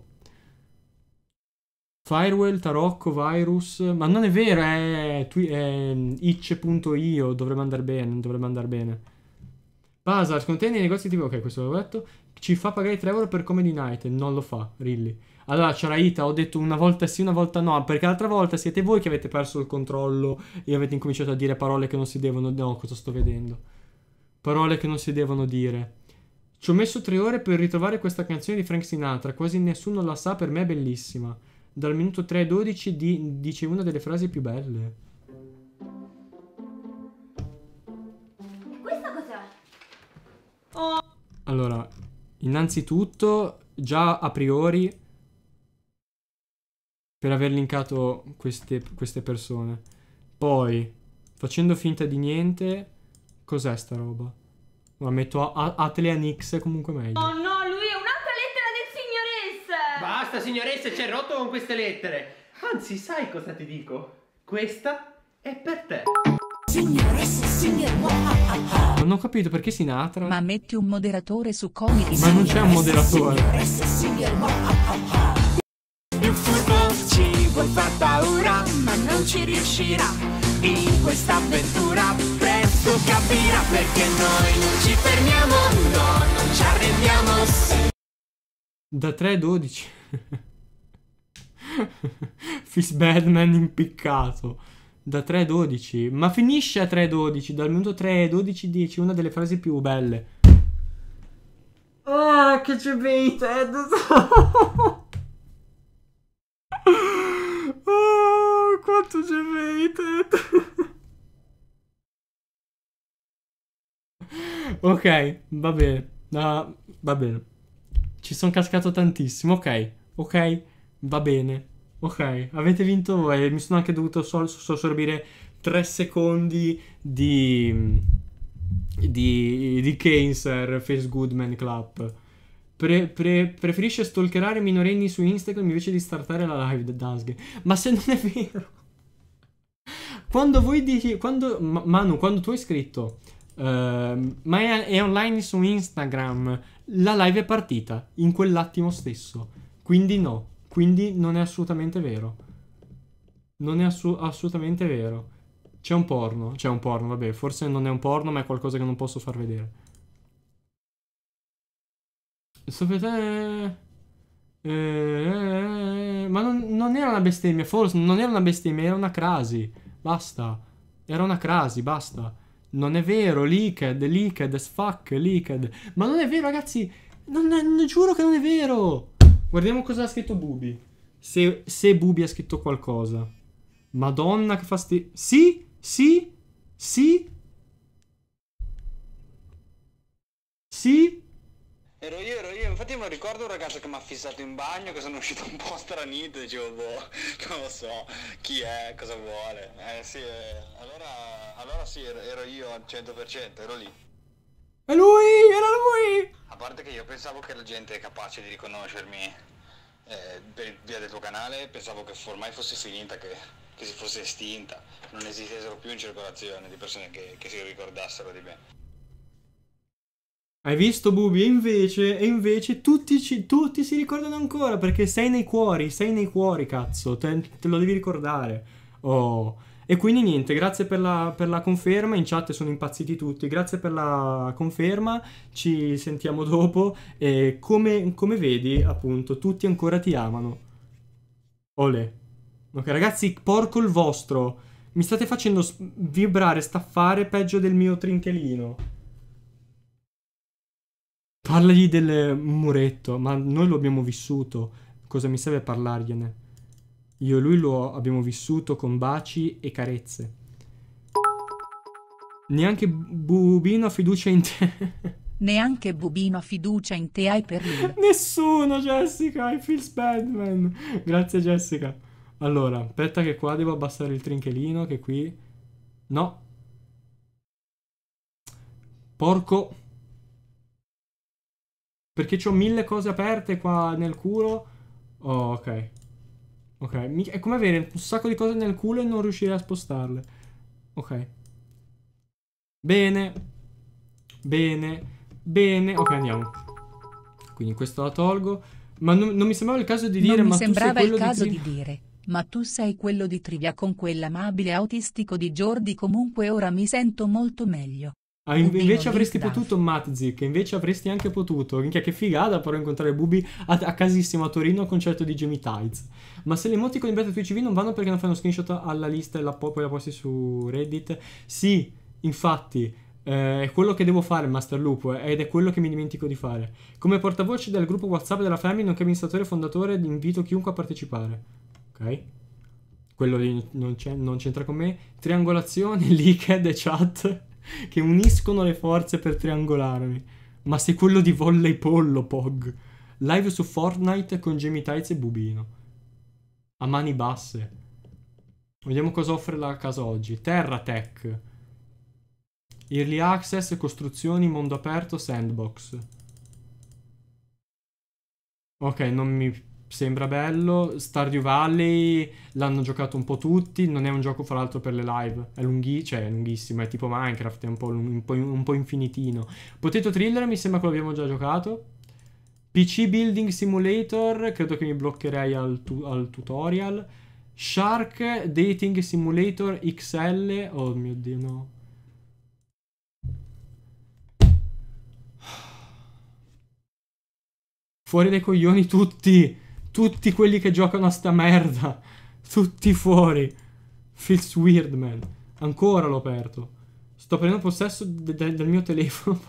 Firewall, Tarocco, Virus. Ma non è vero, è, twi- è mm, itch.io. Dovrebbe andare bene, dovrebbe andare bene. Bazar, scontiene i negozi tipo. Ok, questo l'ho detto. Ci fa pagare 3 euro per Comedy Night. Non lo fa, Rilly. Really. Allora c'era Ita, ho detto una volta sì, una volta no, perché l'altra volta siete voi che avete perso il controllo e avete incominciato a dire parole che non si devono... dire. No, cosa sto vedendo? Parole che non si devono dire. Ci ho messo tre ore per ritrovare questa canzone di Frank Sinatra, quasi nessuno la sa, per me è bellissima. Dal minuto 3.12 di, dice una delle frasi più belle. E questa cos'è? Oh. Allora, innanzitutto, già a priori per aver linkato queste, queste persone. Poi, facendo finta di niente, cos'è sta roba? Ma metto Atlean X comunque meglio. Oh no, lui è un'altra lettera del signoressa! Basta signoressa, c'è rotto con queste lettere! Anzi, sai cosa ti dico? Questa è per te! Signoressa, signoressa! Ah, ah, ah, non ho capito perché si natra. Ma metti un moderatore su Comedy. Ma non c'è un moderatore. Signoressa, signoressa! ci riuscirà in questa avventura presto capirà perché noi non ci fermiamo no non ci arrendiamo se... da 3 a 12 Fist Batman impiccato da 3 a 12 ma finisce a 3 a 12 dal minuto 3 a 12 10 una delle frasi più belle ah che ci vita quanto gemete. ok, va bene. Uh, va bene. Ci sono cascato tantissimo. Ok, ok, va bene. Ok, avete vinto voi. Mi sono anche dovuto assorbire 3 secondi di, di, di Keynes Face Goodman Club. Pre, pre, preferisce stalkerare minorenni su Instagram invece di startare la live da Danske. Ma se non è vero. Quando voi dici... Quando, Manu, quando tu hai scritto... Uh, ma è, è, online su Instagram. La live è partita in quell'attimo stesso. Quindi no. Quindi non è assolutamente vero. Non è assu assolutamente vero. C'è un porno. C'è un porno, vabbè. Forse non è un porno, ma è qualcosa che non posso far vedere. Sto per te... Eh, eh, ma non, non, era una bestemmia, forse non era una bestemmia, era una crasi. Basta. Era una crasi, basta. Non è vero, leaked, leaked, sfuck, leaked. Ma non è vero, ragazzi. Non, non, giuro che non è vero. Guardiamo cosa ha scritto Bubi. Se, se Bubi ha scritto qualcosa. Madonna che fastidio. Sì, sì, sì. Sì. Ero io, ero io. Infatti me lo ricordo un ragazzo che mi ha fissato in bagno, che sono uscito un po' stranito, dicevo, boh, non lo so chi è, cosa vuole. Eh sì, eh, allora, allora sì, ero, ero io al 100%, ero lì. E lui, era lui! A parte che io pensavo che la gente è capace di riconoscermi eh, per via del tuo canale, pensavo che ormai fosse finita, che, che si fosse estinta, non esistessero più in circolazione di persone che, che si ricordassero di me. Hai visto Bubi? E invece, e invece tutti, ci, tutti, si ricordano ancora perché sei nei cuori, sei nei cuori, cazzo, te, te lo devi ricordare. Oh. E quindi niente, grazie per la, per la, conferma, in chat sono impazziti tutti, grazie per la conferma, ci sentiamo dopo e come, come vedi appunto tutti ancora ti amano. Ole. Ok ragazzi, porco il vostro, mi state facendo vibrare staffare peggio del mio trinchelino. Parlagli del muretto, ma noi lo abbiamo vissuto. Cosa mi serve parlargliene? Io e lui lo abbiamo vissuto con baci e carezze. Neanche Bubino ha fiducia in te. Neanche Bubino ha fiducia in te hai per lui. Nessuno, Jessica, I feel bad, man. Grazie, Jessica. Allora, aspetta che qua devo abbassare il trinchelino, che qui... No. Porco... Perché ho mille cose aperte qua nel culo. Oh, ok. Ok, è come avere un sacco di cose nel culo e non riuscire a spostarle. Ok. Bene. Bene. Bene. Ok, andiamo. Quindi questo la tolgo. Ma non, non mi sembrava il caso di dire... Non mi sembrava il caso di, di dire. Ma tu sei quello di Trivia con quell'amabile autistico di Jordi comunque ora mi sento molto meglio. Ah, in- invece avresti potuto Matzik, invece avresti anche potuto. Minchia, che figata però incontrare Bubi a, a casissimo a Torino al concerto di Jamie Tides. Ma se le emoticon in Beato Twitch TV non vanno perché non fai uno screenshot alla lista e la po- poi la posti su Reddit? Sì, infatti, eh, è quello che devo fare, Master Loop, ed è quello che mi dimentico di fare. Come portavoce del gruppo WhatsApp della Family, nonché amministratore e fondatore, invito chiunque a partecipare. Ok? Quello lì non, non c'entra con me. Triangolazione, leaked e chat che uniscono le forze per triangolarmi. Ma sei quello di volley pollo, Pog. Live su Fortnite con Jamie Tights e Bubino. A mani basse. Vediamo cosa offre la casa oggi. Terra Tech. Early Access, costruzioni, mondo aperto, sandbox. Ok, non mi sembra bello. Stardew Valley l'hanno giocato un po' tutti. Non è un gioco, fra l'altro, per le live. È lunghi, cioè è lunghissimo, è tipo Minecraft, è un po', un po', un po infinitino. Potato Thriller mi sembra che l'abbiamo già giocato. PC Building Simulator, credo che mi bloccherei al, tu al tutorial. Shark Dating Simulator XL. Oh mio dio, no. Fuori dai coglioni tutti! Tutti quelli che giocano a sta merda. Tutti fuori. Feels weird, man. Ancora l'ho aperto. Sto prendendo possesso de de del mio telefono.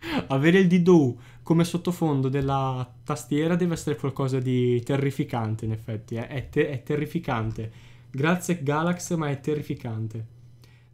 Avere il DDU come sottofondo della tastiera deve essere qualcosa di terrificante, in effetti. Eh? È, te è terrificante. Grazie Galax, ma è terrificante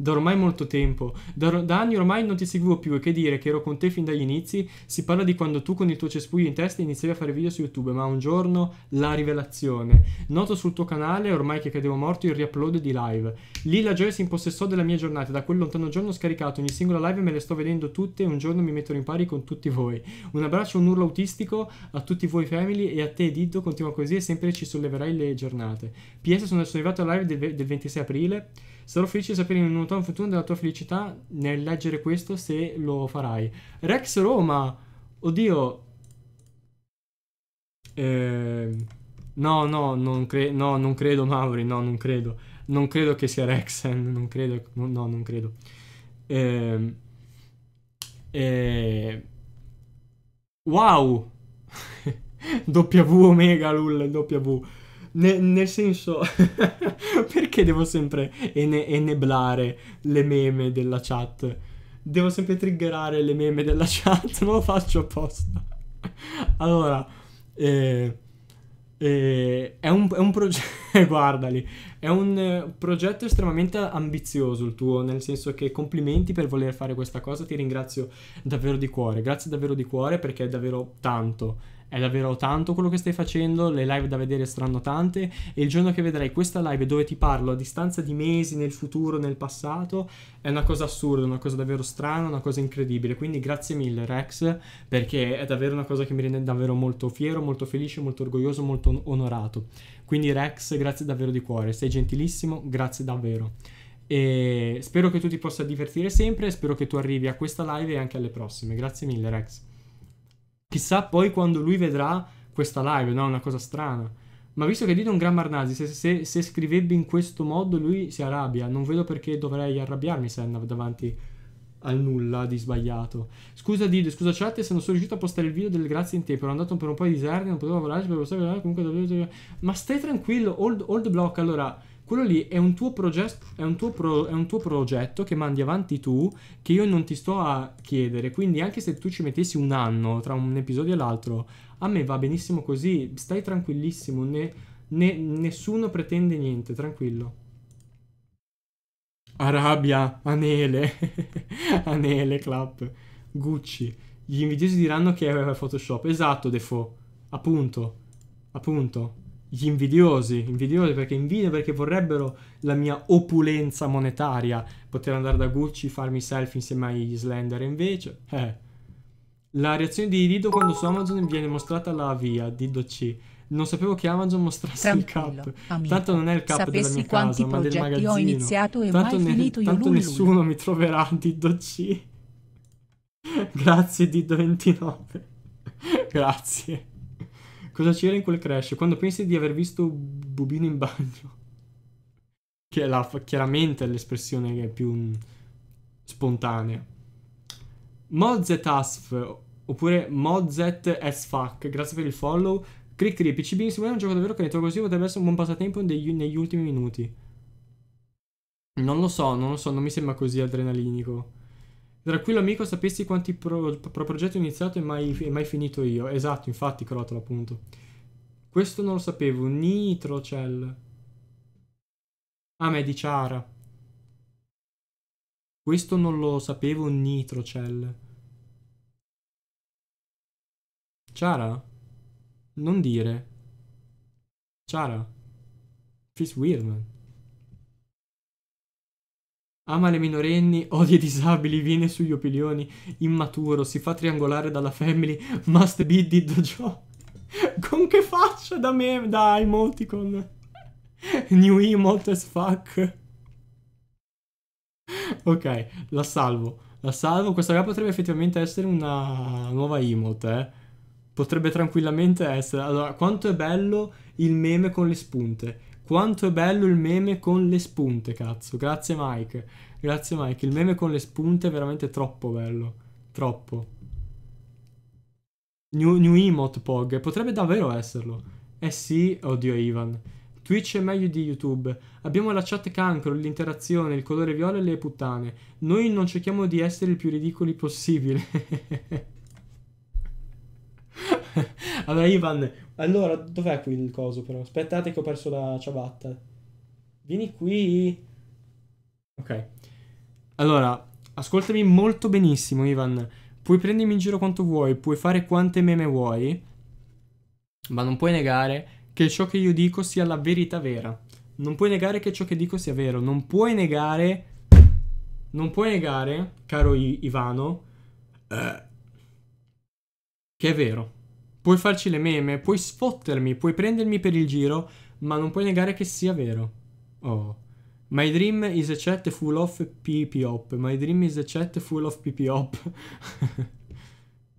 da ormai molto tempo. Da, da, anni ormai non ti seguivo più e che dire che ero con te fin dagli inizi. Si parla di quando tu con il tuo cespuglio in testa iniziavi a fare video su YouTube, ma un giorno la rivelazione. Noto sul tuo canale, ormai che credevo morto, il riupload di live. Lì la gioia si impossessò della mia giornata. Da quel lontano giorno ho scaricato ogni singola live e me le sto vedendo tutte. e Un giorno mi metterò in pari con tutti voi. Un abbraccio, un urlo autistico a tutti voi family e a te Dito. Continua così e sempre ci solleverai le giornate. PS sono, sono arrivato alla live del, del 26 aprile. Sarò felice di sapere in un conto in funzione della tua felicità nel leggere questo se lo farai. Rex Roma, oddio. Eh, no, no, non cre- no, non credo Mauri, no, non credo. Non credo che sia Rexen, eh, non credo, no, no non credo. Eh, eh, wow! w omega lul, w. Ne nel senso... Perché devo sempre ene- eneblare le meme della chat? Devo sempre triggerare le meme della chat, non lo faccio apposta. Allora, eh, eh, è un, un progetto, guardali, è un eh, progetto estremamente ambizioso il tuo, nel senso che complimenti per voler fare questa cosa, ti ringrazio davvero di cuore, grazie davvero di cuore perché è davvero tanto è davvero tanto quello che stai facendo, le live da vedere saranno tante e il giorno che vedrai questa live dove ti parlo a distanza di mesi nel futuro, nel passato, è una cosa assurda, una cosa davvero strana, una cosa incredibile. Quindi grazie mille Rex perché è davvero una cosa che mi rende davvero molto fiero, molto felice, molto orgoglioso, molto onorato. Quindi Rex, grazie davvero di cuore, sei gentilissimo, grazie davvero. E spero che tu ti possa divertire sempre, e spero che tu arrivi a questa live e anche alle prossime. Grazie mille Rex. Chissà poi quando lui vedrà questa live, no? Una cosa strana. Ma visto che dite un gran Marnasi, se, se, se, scrivebbe in questo modo lui si arrabbia. Non vedo perché dovrei arrabbiarmi, se Senna, davanti al nulla di sbagliato. Scusa Dido, scusa chat se non sono riuscito a postare il video del grazie in tempo, ero andato per un po' di disardi, non potevo lavorare, per postare, Ma stai tranquillo, old, old block, allora quello lì è un tuo, progetto, è un tuo, pro, è un tuo progetto che mandi avanti tu, che io non ti sto a chiedere. Quindi anche se tu ci mettessi un anno tra un episodio e l'altro, a me va benissimo così, stai tranquillissimo, ne, ne, nessuno pretende niente, tranquillo. Arabia, Anele, Anele, Clap, Gucci. Gli invidiosi diranno che è Photoshop. Esatto, Defoe. Appunto. Appunto gli invidiosi, invidiosi perché invidia perché vorrebbero la mia opulenza monetaria, poter andare da Gucci, e farmi selfie insieme agli Slender, invece, eh. La reazione di Dido quando su Amazon viene mostrata la via, Dido C. Non sapevo che Amazon mostrasse Tranquillo, il cap. Amico, Tanto non è il cap della mia casa, ma del magazzino. ho iniziato e tanto mai ne- finito tanto io Tanto nessuno lui. mi troverà Dido C. Grazie Dido 29. Grazie. Cosa c'era in quel crash? Quando pensi di aver visto Bubino in bagno. Che è la, chiaramente l'espressione che è più mm, spontanea. Mozet Asf, oppure Mozet Sfuck, grazie per il follow. Cricri, PCB in è un gioco davvero carino, così potrebbe essere un buon passatempo degli, negli ultimi minuti. Non lo so, non lo so, non mi sembra così adrenalinico. Tranquillo amico, sapessi quanti pro, pro progetti ho iniziato e mai, e mai finito io. Esatto, infatti, crotolo appunto. Questo non lo sapevo. Nitrocell. Ah, ma è di Ciara. Questo non lo sapevo. Nitrocell. Ciara? Non dire. Ciara? She's weird, man. Ama le minorenni, odia i disabili, viene sugli opinioni, immaturo, si fa triangolare dalla family, must be di dojo. Con che faccia da me, da emoticon? New emote as fuck. Ok, la salvo. La salvo, questa qua potrebbe effettivamente essere una nuova emote, eh. Potrebbe tranquillamente essere. Allora, quanto è bello il meme con le spunte quanto è bello il meme con le spunte, cazzo. Grazie Mike. Grazie Mike. Il meme con le spunte è veramente troppo bello. Troppo. New, new emote Pog. Potrebbe davvero esserlo. Eh sì, oddio Ivan. Twitch è meglio di YouTube. Abbiamo la chat cancro, l'interazione, il colore viola e le puttane. Noi non cerchiamo di essere il più ridicoli possibile. allora, Ivan, allora, dov'è qui il coso però? Aspettate che ho perso la ciabatta. Vieni qui. Ok. Allora, ascoltami molto benissimo, Ivan. Puoi prendermi in giro quanto vuoi, puoi fare quante meme vuoi, ma non puoi negare che ciò che io dico sia la verità vera. Non puoi negare che ciò che dico sia vero. Non puoi negare... Non puoi negare, caro I Ivano... Uh che è vero. Puoi farci le meme, puoi sfottermi, puoi prendermi per il giro, ma non puoi negare che sia vero. Oh. My dream is a chat full of pp hop. My dream is a chat full of pp hop.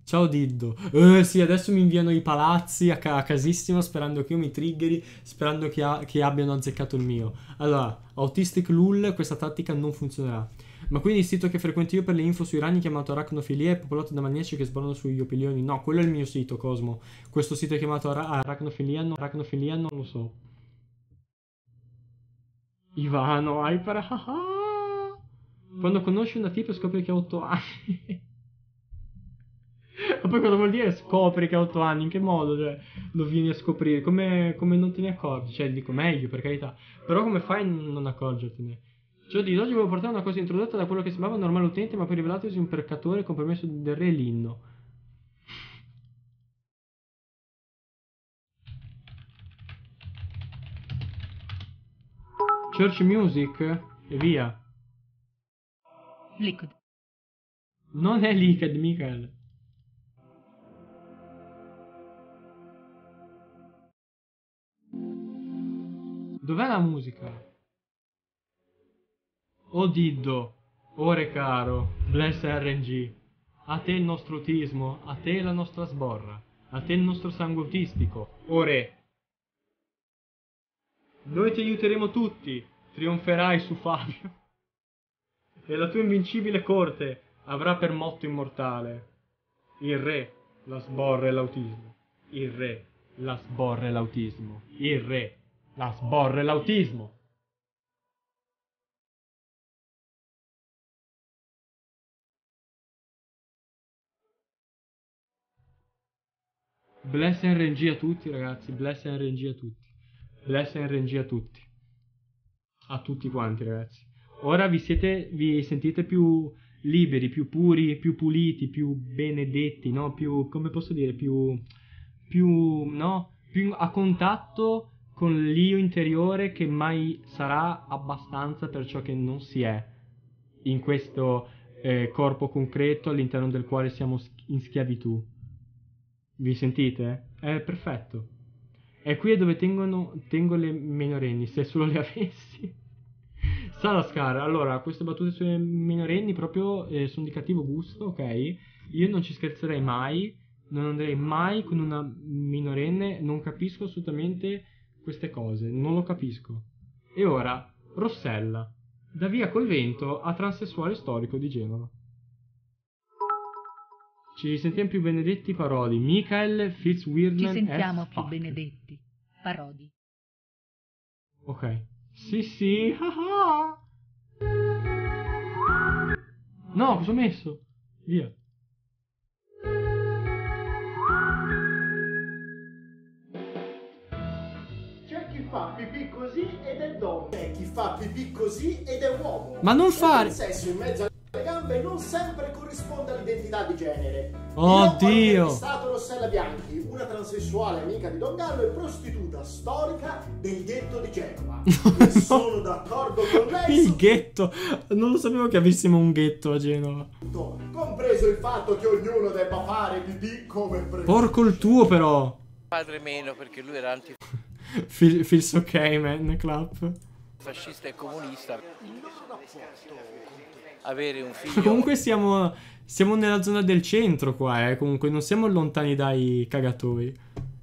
Ciao Diddo. Uh, sì, adesso mi inviano i palazzi a, ca a, casissimo sperando che io mi triggeri, sperando che, che abbiano azzeccato il mio. Allora, Autistic Lull, questa tattica non funzionerà. Ma quindi il sito che frequento io per le info sui ragni chiamato Arachnofilia è popolato da maniaci che sbornano sugli opilioni. No, quello è il mio sito, Cosmo. Questo sito è chiamato Ara- Arachnofilia, no, Arachnofilia, non lo so. Ivano, Hyper, ah Quando conosci una tipa scopri che ha 8 anni. Ma poi cosa vuol dire scopri che ha 8 anni? In che modo cioè, lo vieni a scoprire? Come, come non te ne accorgi? Cioè, dico meglio, per carità. Però come fai a non accorgertene? Cioè, di oggi volevo portare una cosa introdotta da quello che sembrava un normale utente, ma poi rivelatosi un peccatore con permesso del re l'inno. Church Music e via. Liquid. Non è Liquid, Michael. Dov'è la musica? o oh Diddo, ore caro, bless RNG, a te il nostro autismo, a te la nostra sborra, a te il nostro sangue autistico, ore. Noi ti aiuteremo tutti, trionferai su Fabio. E la tua invincibile corte avrà per motto immortale il Re, la sborra e l'autismo. Il Re, la sborra e l'autismo. Il Re, la sborra e l'autismo. Bless RNG a tutti, ragazzi. Bless RNG a tutti. Bless RNG a tutti. A tutti quanti, ragazzi. Ora vi, siete, vi sentite più liberi, più puri, più puliti, più benedetti, no? Più, come posso dire, più, più, no? Più a contatto con l'io interiore che mai sarà abbastanza per ciò che non si è in questo eh, corpo concreto all'interno del quale siamo in schiavitù. Vi sentite? È perfetto. E qui è dove tengono, tengo le minorenni, se solo le avessi. Salascar, allora, queste battute sui minorenni proprio eh, sono di cattivo gusto, ok? Io non ci scherzerei mai, non andrei mai con una minorenne, non capisco assolutamente queste cose, non lo capisco. E ora, Rossella, da via col vento a transessuale storico di Genova. Ci sentiamo più benedetti parodi. Michael Fitzwilliam. Ci sentiamo più benedetti parodi. Ok. Sì, sì. No, cosa ho messo? Via. fa pipì così ed è donna. C'è chi fa pipì così ed è uomo. Ma non fare! sulle gambe non sempre corrisponde all'identità di genere. Oddio! Ho stato Rossella Bianchi, una transessuale amica di Don Gallo e prostituta storica del ghetto di Genova. no. Sono d'accordo con lei. Il ghetto? Non lo sapevo che avessimo un ghetto a Genova. Compreso il fatto che ognuno debba fare PD come preferisce. Porco il tuo però! Padre meno perché lui era anti... Feels ok man, clap. Fascista e comunista. Non rapporto avere un figlio. Comunque siamo, siamo nella zona del centro qua, eh. Comunque non siamo lontani dai cagatoi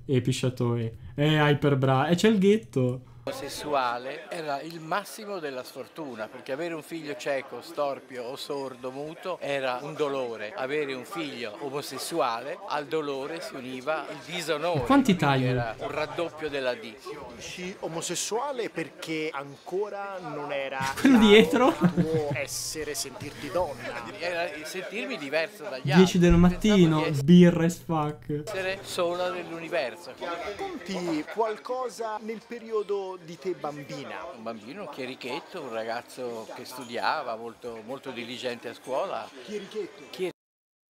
e pisciatoi e hyperbra. E c'è il ghetto sessuale era il massimo della sfortuna perché avere un figlio cieco, storpio o sordo, muto era un dolore. Avere un figlio omosessuale al dolore si univa il disonore. Quanti tagli? Era un raddoppio della D. Dici omosessuale perché ancora non era quello dietro? Tuo essere, sentirti donna. Era sentirmi diverso dagli altri. 10 del mattino, birra e spac. Essere sola nell'universo. Racconti qualcosa nel periodo di te bambina? Un bambino, un chierichetto, un ragazzo che studiava, molto, molto diligente a scuola. Chierichetto? Chierichetto.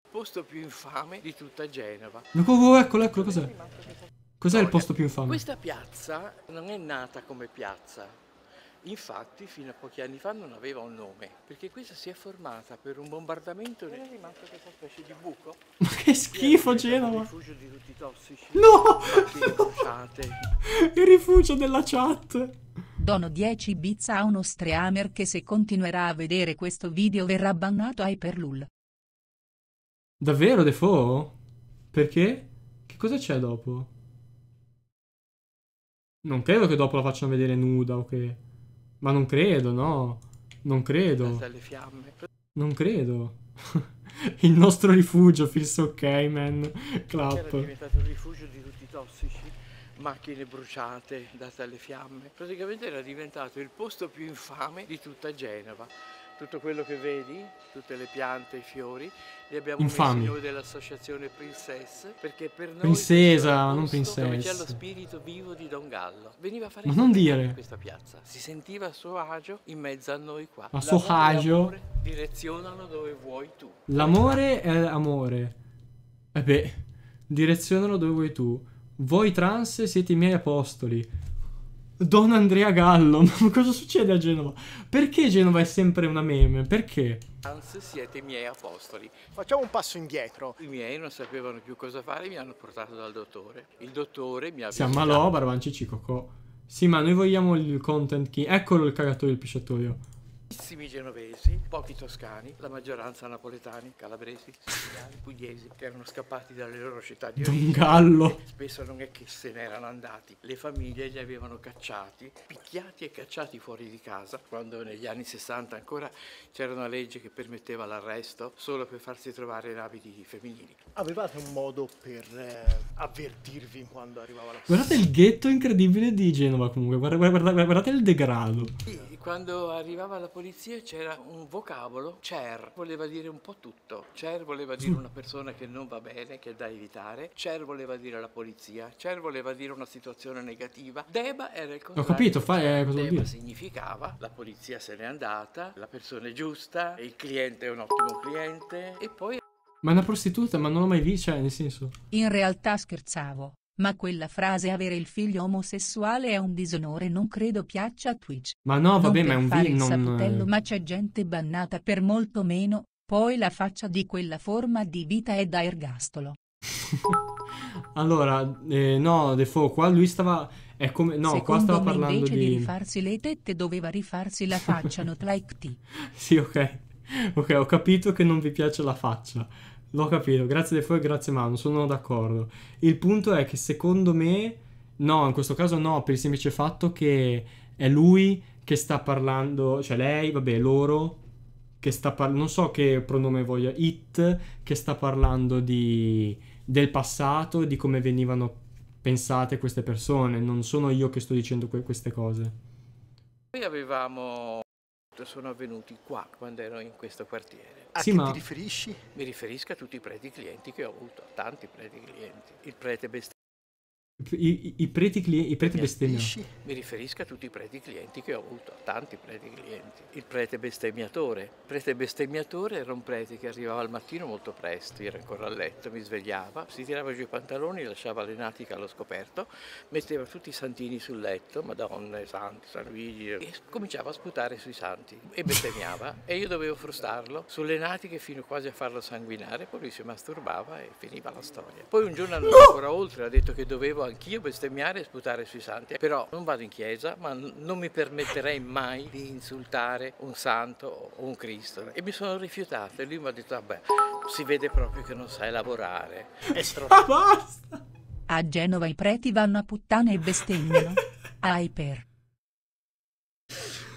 Il posto più infame di tutta Genova. No, oh, eccolo, eccolo, cos'è? Cos'è il posto più infame? Questa piazza non è nata come piazza, infatti fino a pochi anni fa non aveva un nome, perché questa si è formata per un bombardamento e è rimasto questa specie di buco. Ma che schifo Genova! Il rifugio di tutti i tossici. No! il rifugio della chat. Dono 10 bits a uno streamer che se continuerà a vedere questo video verrà bannato a Hyperlul. Davvero Defoe? Perché? Che cosa c'è dopo? Non credo che dopo la facciano vedere nuda o okay. che... Ma non credo, no. Non credo. Non credo. Il nostro rifugio, feels ok, man. Clap. Era diventato il rifugio di tutti i tossici macchine bruciate date alle fiamme. Praticamente era diventato il posto più infame di tutta Genova tutto quello che vedi, tutte le piante, i fiori, li abbiamo Infami. messi dell'associazione Princess, perché per noi Princesa, non Princess. c'è lo spirito vivo di Don Gallo. Veniva a fare Ma non dire. in questa piazza, si sentiva a suo agio in mezzo a noi qua. A suo agio direzionano dove vuoi tu. L'amore è amore. E eh beh, direzionano dove vuoi tu. Voi trans siete i miei apostoli. Don Andrea Gallo, ma cosa succede a Genova? Perché Genova è sempre una meme? Perché? Anzi, siete i miei apostoli. Facciamo un passo indietro. I miei non sapevano più cosa fare, mi hanno portato dal dottore. Il dottore mi ha... visto. Si ammalò, Barbanci Cicocò. Sì, ma noi vogliamo il content key. Eccolo il cagatore del pisciatoio. Pochissimi genovesi, pochi toscani, la maggioranza napoletani, calabresi, siciliani, pugliesi, che erano scappati dalle loro città di origine. Un gallo! Spesso non è che se n'erano andati, le famiglie li avevano cacciati, picchiati e cacciati fuori di casa, quando negli anni 60 ancora c'era una legge che permetteva l'arresto solo per farsi trovare in abiti femminili. Avevate un modo per eh, avvertirvi quando arrivava la... Guardate il ghetto incredibile di Genova comunque, guardate, guardate, guardate il degrado. quando arrivava la polizia polizia c'era un vocabolo, CER, voleva dire un po' tutto. CER voleva dire una persona che non va bene, che è da evitare. CER voleva dire la polizia. CER voleva dire una situazione negativa. DEBA era il contrario. Ho capito, fai, eh, cioè, cosa DEBA dire? significava la polizia se n'è andata, la persona è giusta, il cliente è un ottimo cliente e poi... Ma è una prostituta, ma non l'ho mai vista, cioè, nel senso... In realtà scherzavo. Ma quella frase avere il figlio omosessuale è un disonore non credo piaccia a Twitch. Ma no, vabbè, ma è un video. Non... Ma c'è gente bannata per molto meno, poi la faccia di quella forma di vita è da ergastolo. allora, eh, no, Defo, qua lui stava... È come, no, Secondo qua stava parlando invece di... di rifarsi le tette doveva rifarsi la faccia, not like T. sì, ok. Ok, ho capito che non vi piace la faccia. L'ho capito, grazie Defoe e grazie Manu, sono d'accordo. Il punto è che secondo me, no, in questo caso no, per il semplice fatto che è lui che sta parlando, cioè lei, vabbè, loro, che sta parlando, non so che pronome voglia, it, che sta parlando di, del passato, di come venivano pensate queste persone, non sono io che sto dicendo que queste cose. Noi avevamo, sono avvenuti qua, quando ero in questo quartiere a sì, ma... ti riferisci? Mi riferisco a tutti i preti clienti che ho avuto, a tanti preti clienti. Il prete i, i preti, clienti, i preti bestemmiatori. Mi riferisco a tutti i preti clienti che ho avuto, a tanti preti clienti. Il prete bestemmiatore. Il prete bestemmiatore era un prete che arrivava al mattino molto presto, era ancora a letto, mi svegliava, si tirava giù i pantaloni, lasciava le natiche allo scoperto, metteva tutti i santini sul letto, Madonna, i Santi, San Luigi, e cominciava a sputare sui santi e bestemmiava e io dovevo frustarlo sulle natiche fino quasi a farlo sanguinare, poi lui si masturbava e finiva la storia. Poi un giorno andò ancora oltre, ha detto che dovevo anch'io bestemmiare e sputare sui santi, però non vado in chiesa, ma non mi permetterei mai di insultare un santo o un Cristo. E mi sono rifiutato e lui mi ha detto, vabbè, si vede proprio che non sai lavorare. È stroppo. Ah, basta! A Genova i preti vanno a puttane e bestemmiano. Hyper.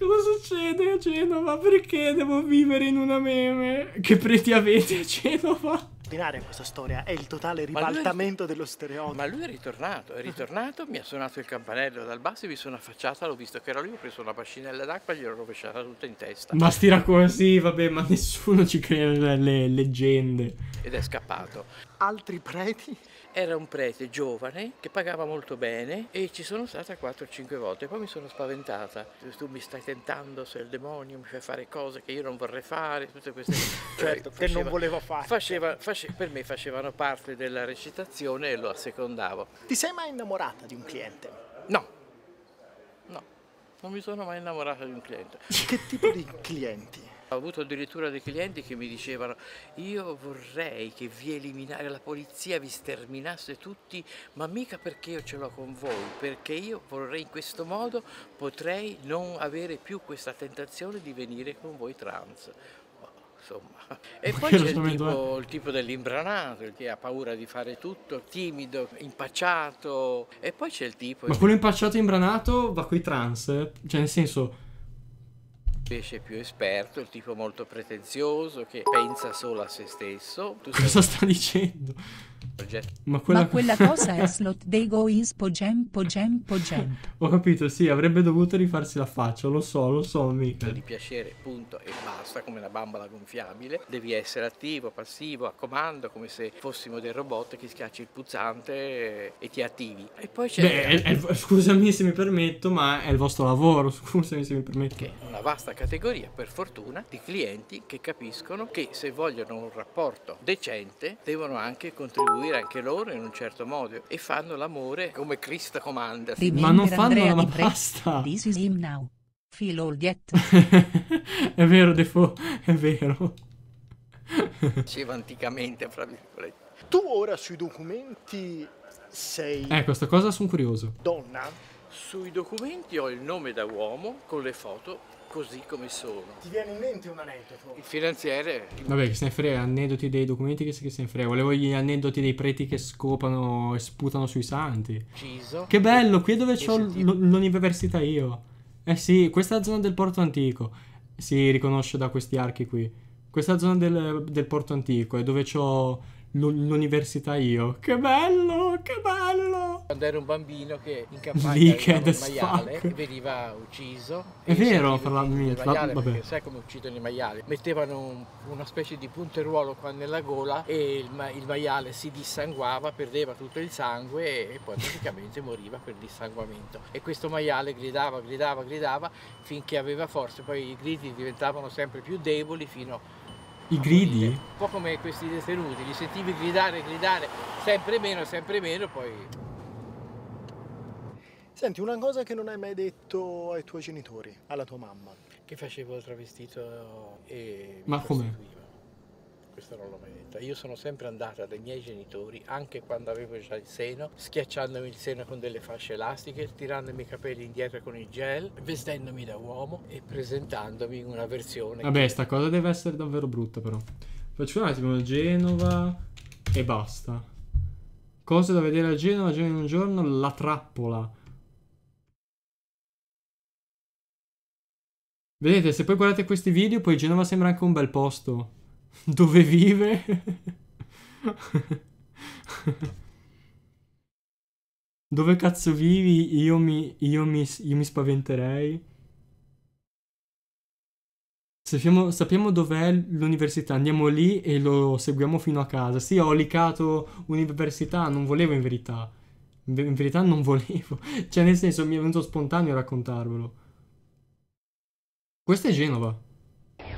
Cosa succede a Genova? Perché devo vivere in una meme? Che preti avete a Genova? straordinaria questa storia, è il totale ribaltamento dello stereotipo. Ma lui è ritornato, è ritornato, mi ha suonato il campanello dal basso, e mi sono affacciata, l'ho visto che era lui, ho preso una pascinella d'acqua e gliel'ho rovesciata tutta in testa. Ma stira così, vabbè, ma nessuno ci crede alle leggende. Ed è scappato. Altri preti? Era un prete giovane che pagava molto bene e ci sono stata 4-5 volte, poi mi sono spaventata. Tu mi stai tentando, sei il demonio, mi fai fare cose che io non vorrei fare, tutte queste cose. Cioè, certo, faceva, che non volevo fare. Faceva, faceva, per me facevano parte della recitazione e lo assecondavo. Ti sei mai innamorata di un cliente? No, no, non mi sono mai innamorata di un cliente. che tipo di clienti? Ho avuto addirittura dei clienti che mi dicevano io vorrei che vi eliminasse, la polizia vi sterminasse tutti, ma mica perché io ce l'ho con voi, perché io vorrei in questo modo potrei non avere più questa tentazione di venire con voi trans. Insomma. E poi c'è il tipo, il tipo dell'imbranato che ha paura di fare tutto, timido, impacciato. E poi c'è il tipo. Ma quello impacciato e imbranato va coi trans, cioè nel senso pesce più esperto, il tipo molto pretenzioso che pensa solo a se stesso. Tu Cosa sei... sta dicendo? Ma quella, Ma quella cosa è slot dei in spogem, pogem pogem. Ho capito, sì, avrebbe dovuto rifarsi la faccia, lo so, lo so, amica. Di piacere, punto e basta, come la bambola gonfiabile. Devi essere attivo, passivo, a comando, come se fossimo dei robot che schiacci il puzzante e, e ti attivi. E poi c'è... Beh, è, è, scusami se mi permetto, ma è il vostro lavoro, scusami se mi permetto. Che è una vasta categoria, per fortuna, di clienti che capiscono che se vogliono un rapporto decente devono anche contribuire agire anche loro in un certo modo e fanno l'amore come Cristo comanda. Ma non fanno la pasta. This is him now. Feel è vero, Defoe, è vero. Diceva anticamente, fra virgolette. Tu ora sui documenti sei... Eh, questa cosa sono curioso. Donna? Sui documenti ho il nome da uomo con le foto così come sono. Ti viene in mente un aneddoto? Il finanziere. Vabbè, che se ne frega, aneddoti dei documenti che se ne frega. Volevo gli aneddoti dei preti che scopano e sputano sui santi. Ucciso. Che bello, qui è dove ho l'università io. Eh sì, questa è la zona del porto antico. Si riconosce da questi archi qui. Questa è la zona del, del porto antico è dove ho l'università io. Che bello, che bello. Quando era un bambino che in campagna il maiale veniva ucciso. È vero, parlando di maiale, vabbè. perché sai come uccidono i maiali? Mettevano un, una specie di punteruolo qua nella gola e il, il, maiale si dissanguava, perdeva tutto il sangue e, e poi praticamente moriva per dissanguamento. E questo maiale gridava, gridava, gridava finché aveva forza, poi i gridi diventavano sempre più deboli fino a i gridi? Un po' come questi detenuti, li sentivi gridare, gridare sempre meno, sempre meno, poi Senti, una cosa che non hai mai detto ai tuoi genitori, alla tua mamma. Che facevo il travestito e... Ma come? Questo non l'ho mai detto. Io sono sempre andata dai miei genitori, anche quando avevo già il seno, schiacciandomi il seno con delle fasce elastiche, tirandomi i capelli indietro con il gel, vestendomi da uomo e presentandomi in una versione... Vabbè, che... sta cosa deve essere davvero brutta però. Faccio un attimo Genova e basta. Cose da vedere a Genova, Genova in un giorno, la trappola Vedete, se poi guardate questi video, poi Genova sembra anche un bel posto. Dove vive? Dove cazzo vivi? Io mi, io mi, io mi spaventerei. Sappiamo, sappiamo dov'è l'università, andiamo lì e lo seguiamo fino a casa. Sì, ho licato università, non volevo in verità. In, verità non volevo. Cioè, nel senso, mi è venuto spontaneo raccontarvelo. Questa è Genova.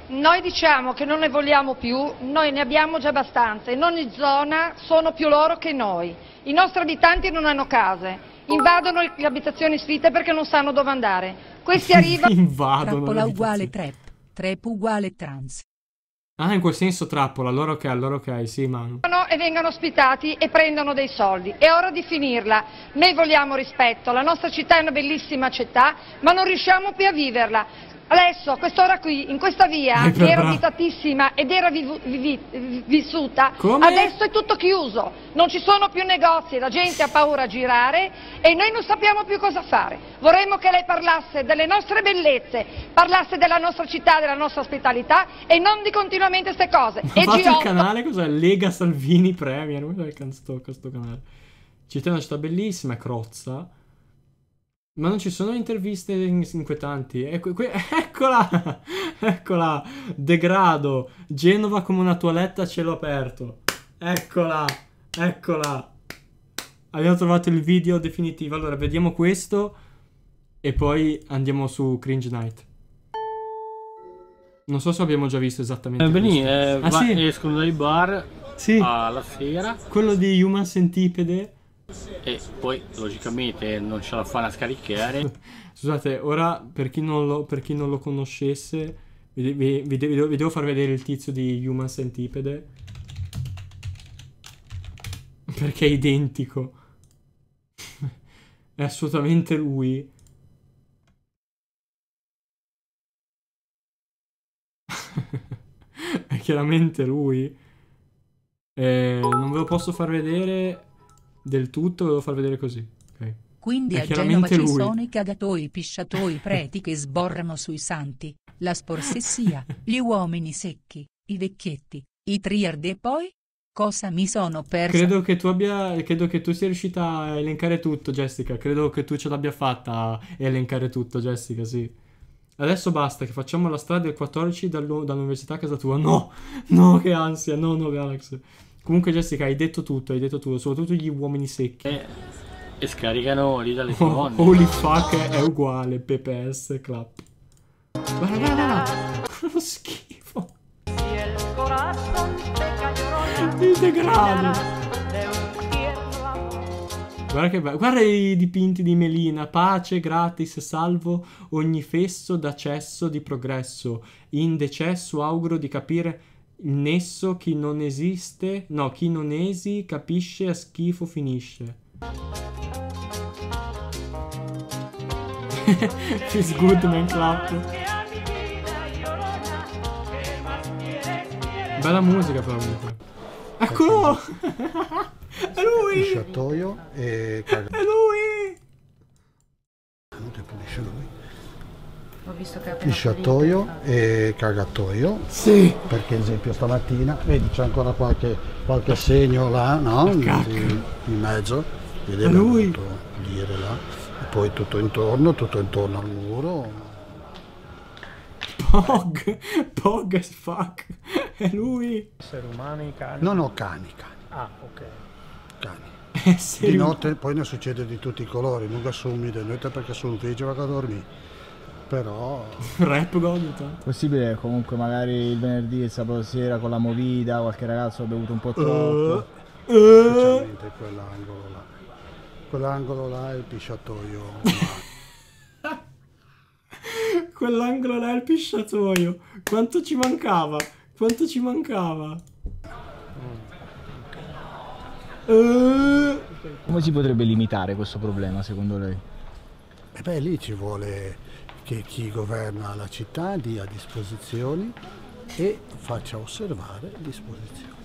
Noi diciamo che non ne vogliamo più, noi ne abbiamo già abbastanza. In ogni zona sono più loro che noi. I nostri abitanti non hanno case, invadono le abitazioni sfitte perché non sanno dove andare. Questi arrivano... invadono Trappola uguale trap, trap uguale trans. Ah, in quel senso trappola, loro ok, loro ok, sì Manu. E vengono ospitati e prendono dei soldi. È ora di finirla. Noi vogliamo rispetto, la nostra città è una bellissima città, ma non riusciamo più a viverla. Adesso, a quest'ora qui, in questa via, che era abitatissima ed era vi, vi, vissuta, Come? adesso è tutto chiuso. Non ci sono più negozi, la gente ha paura a girare e noi non sappiamo più cosa fare. Vorremmo che lei parlasse delle nostre bellezze, parlasse della nostra città, della nostra ospitalità e non di continuamente queste cose. Ma e G8... il canale cos'è? Lega Salvini Premier, come è questo canale? Città è una città bellissima, Crozza. Ma non ci sono interviste inquietanti. Ecco, qui, eccola! Eccola! Degrado! Genova come una toaletta a cielo aperto. Eccola! Eccola! Abbiamo trovato il video definitivo. Allora, vediamo questo e poi andiamo su Cringe Night. Non so se abbiamo già visto esattamente. Eh, Benì, eh, ah, sì? escono dai bar sì. alla sera. Quello di Human Centipede e poi logicamente non ce la fanno a scaricare. Scusate, ora per chi non lo, chi non lo conoscesse, vi, vi, vi, devo, vi, devo, far vedere il tizio di Human Centipede. Perché è identico. è assolutamente lui. è chiaramente lui. Eh, non ve lo posso far vedere del tutto ve lo far vedere così. Okay. Quindi è a Genova ci sono i cagatoi, i pisciatoi, i preti che sborrano sui santi, la sporsessia, gli uomini secchi, i vecchietti, i triardi e poi? Cosa mi sono perso? Credo che tu abbia, credo che tu sia riuscita a elencare tutto Jessica, credo che tu ce l'abbia fatta a elencare tutto Jessica, sì. Adesso basta, che facciamo la strada del 14 dall'università a casa tua. No, no, che ansia, no, no, Alex. Comunque Jessica, hai detto tutto, hai detto tutto, soprattutto gli uomini secchi. E, eh, e scaricano lì dalle oh, donne. Holy fuck è uguale, PPS, clap. Guarda, guarda, guarda. Uno schifo. Il degrado. Guarda che bello. Guarda i dipinti di Melina. Pace, gratis, salvo ogni fesso d'accesso di progresso. In decesso auguro di capire il nesso chi non esiste, no, chi non esi capisce a schifo finisce. Feels good man clap. Bella musica però comunque. Eccolo! È lui! Il e... È lui! Pulisce lui. Ho visto che Pisciatoio e cagatoio. Sì. Perché esempio stamattina, vedi c'è ancora qualche, qualche segno là, no? In, in mezzo. Quindi lui. dire là. E poi tutto intorno, tutto intorno al muro. Pog, Pog as fuck. È lui. Esseri umani, cani. No, no, cani, cani. Ah, ok. Cani. di notte poi ne succede di tutti i colori, non assumi di notte perché sono felice vado a dormire. Però... Rap goduto. Cioè. Possibile comunque magari il venerdì e il sabato sera con la movida qualche ragazzo ha bevuto un po' troppo. Uh, uh. quell'angolo là. Quell'angolo là è il pisciatoio. quell'angolo là è il pisciatoio. Quanto ci mancava? Quanto ci mancava? Mm. Eh. Come si potrebbe limitare questo problema secondo lei? E eh beh, lì ci vuole che chi governa la città dia disposizioni e faccia osservare disposizioni.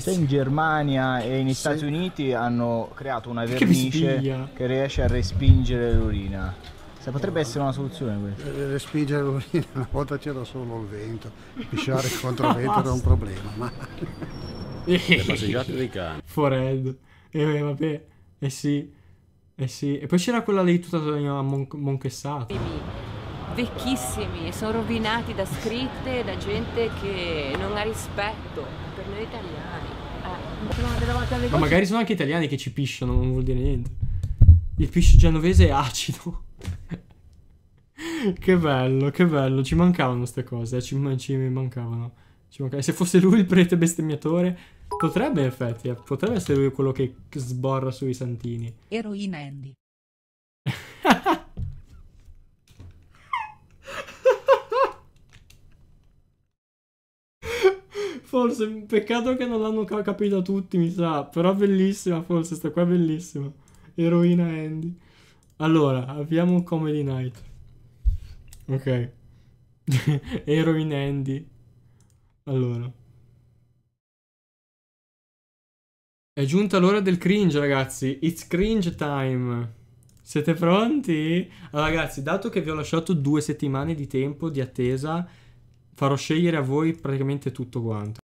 Se in Germania e negli sì. Stati Uniti hanno creato una vernice che, che riesce a respingere l'urina. Se potrebbe no, essere una soluzione questa. Eh, respingere l'urina, una volta c'era solo il vento, pisciare contro il vento era un problema, ma... Le passeggiate dei cani. Forello. E eh, vabbè, eh sì. Eh sì, e poi c'era quella lì tutta mon- monchessata. Vecchissimi, sono rovinati da scritte, da gente che non ha rispetto per noi italiani. Eh. Ma magari sono anche italiani che ci pisciano, non vuol dire niente. Il piscio genovese è acido. che bello, che bello, ci mancavano queste cose, eh, ci, ci mancavano. Ci mancavano. Se fosse lui il prete bestemmiatore... Potrebbe, in effetti, eh, potrebbe essere lui quello che sborra sui santini. Eroina Andy. Forse, peccato che non l'hanno capito tutti, mi sa. Però bellissima, forse, sta qua è bellissima. Eroina Andy. Allora, abbiamo Comedy Night. Ok. Eroina Andy. Allora. È giunta l'ora del cringe, ragazzi. It's cringe time. Siete pronti? Allora, ragazzi, dato che vi ho lasciato due settimane di tempo di attesa, farò scegliere a voi praticamente tutto quanto.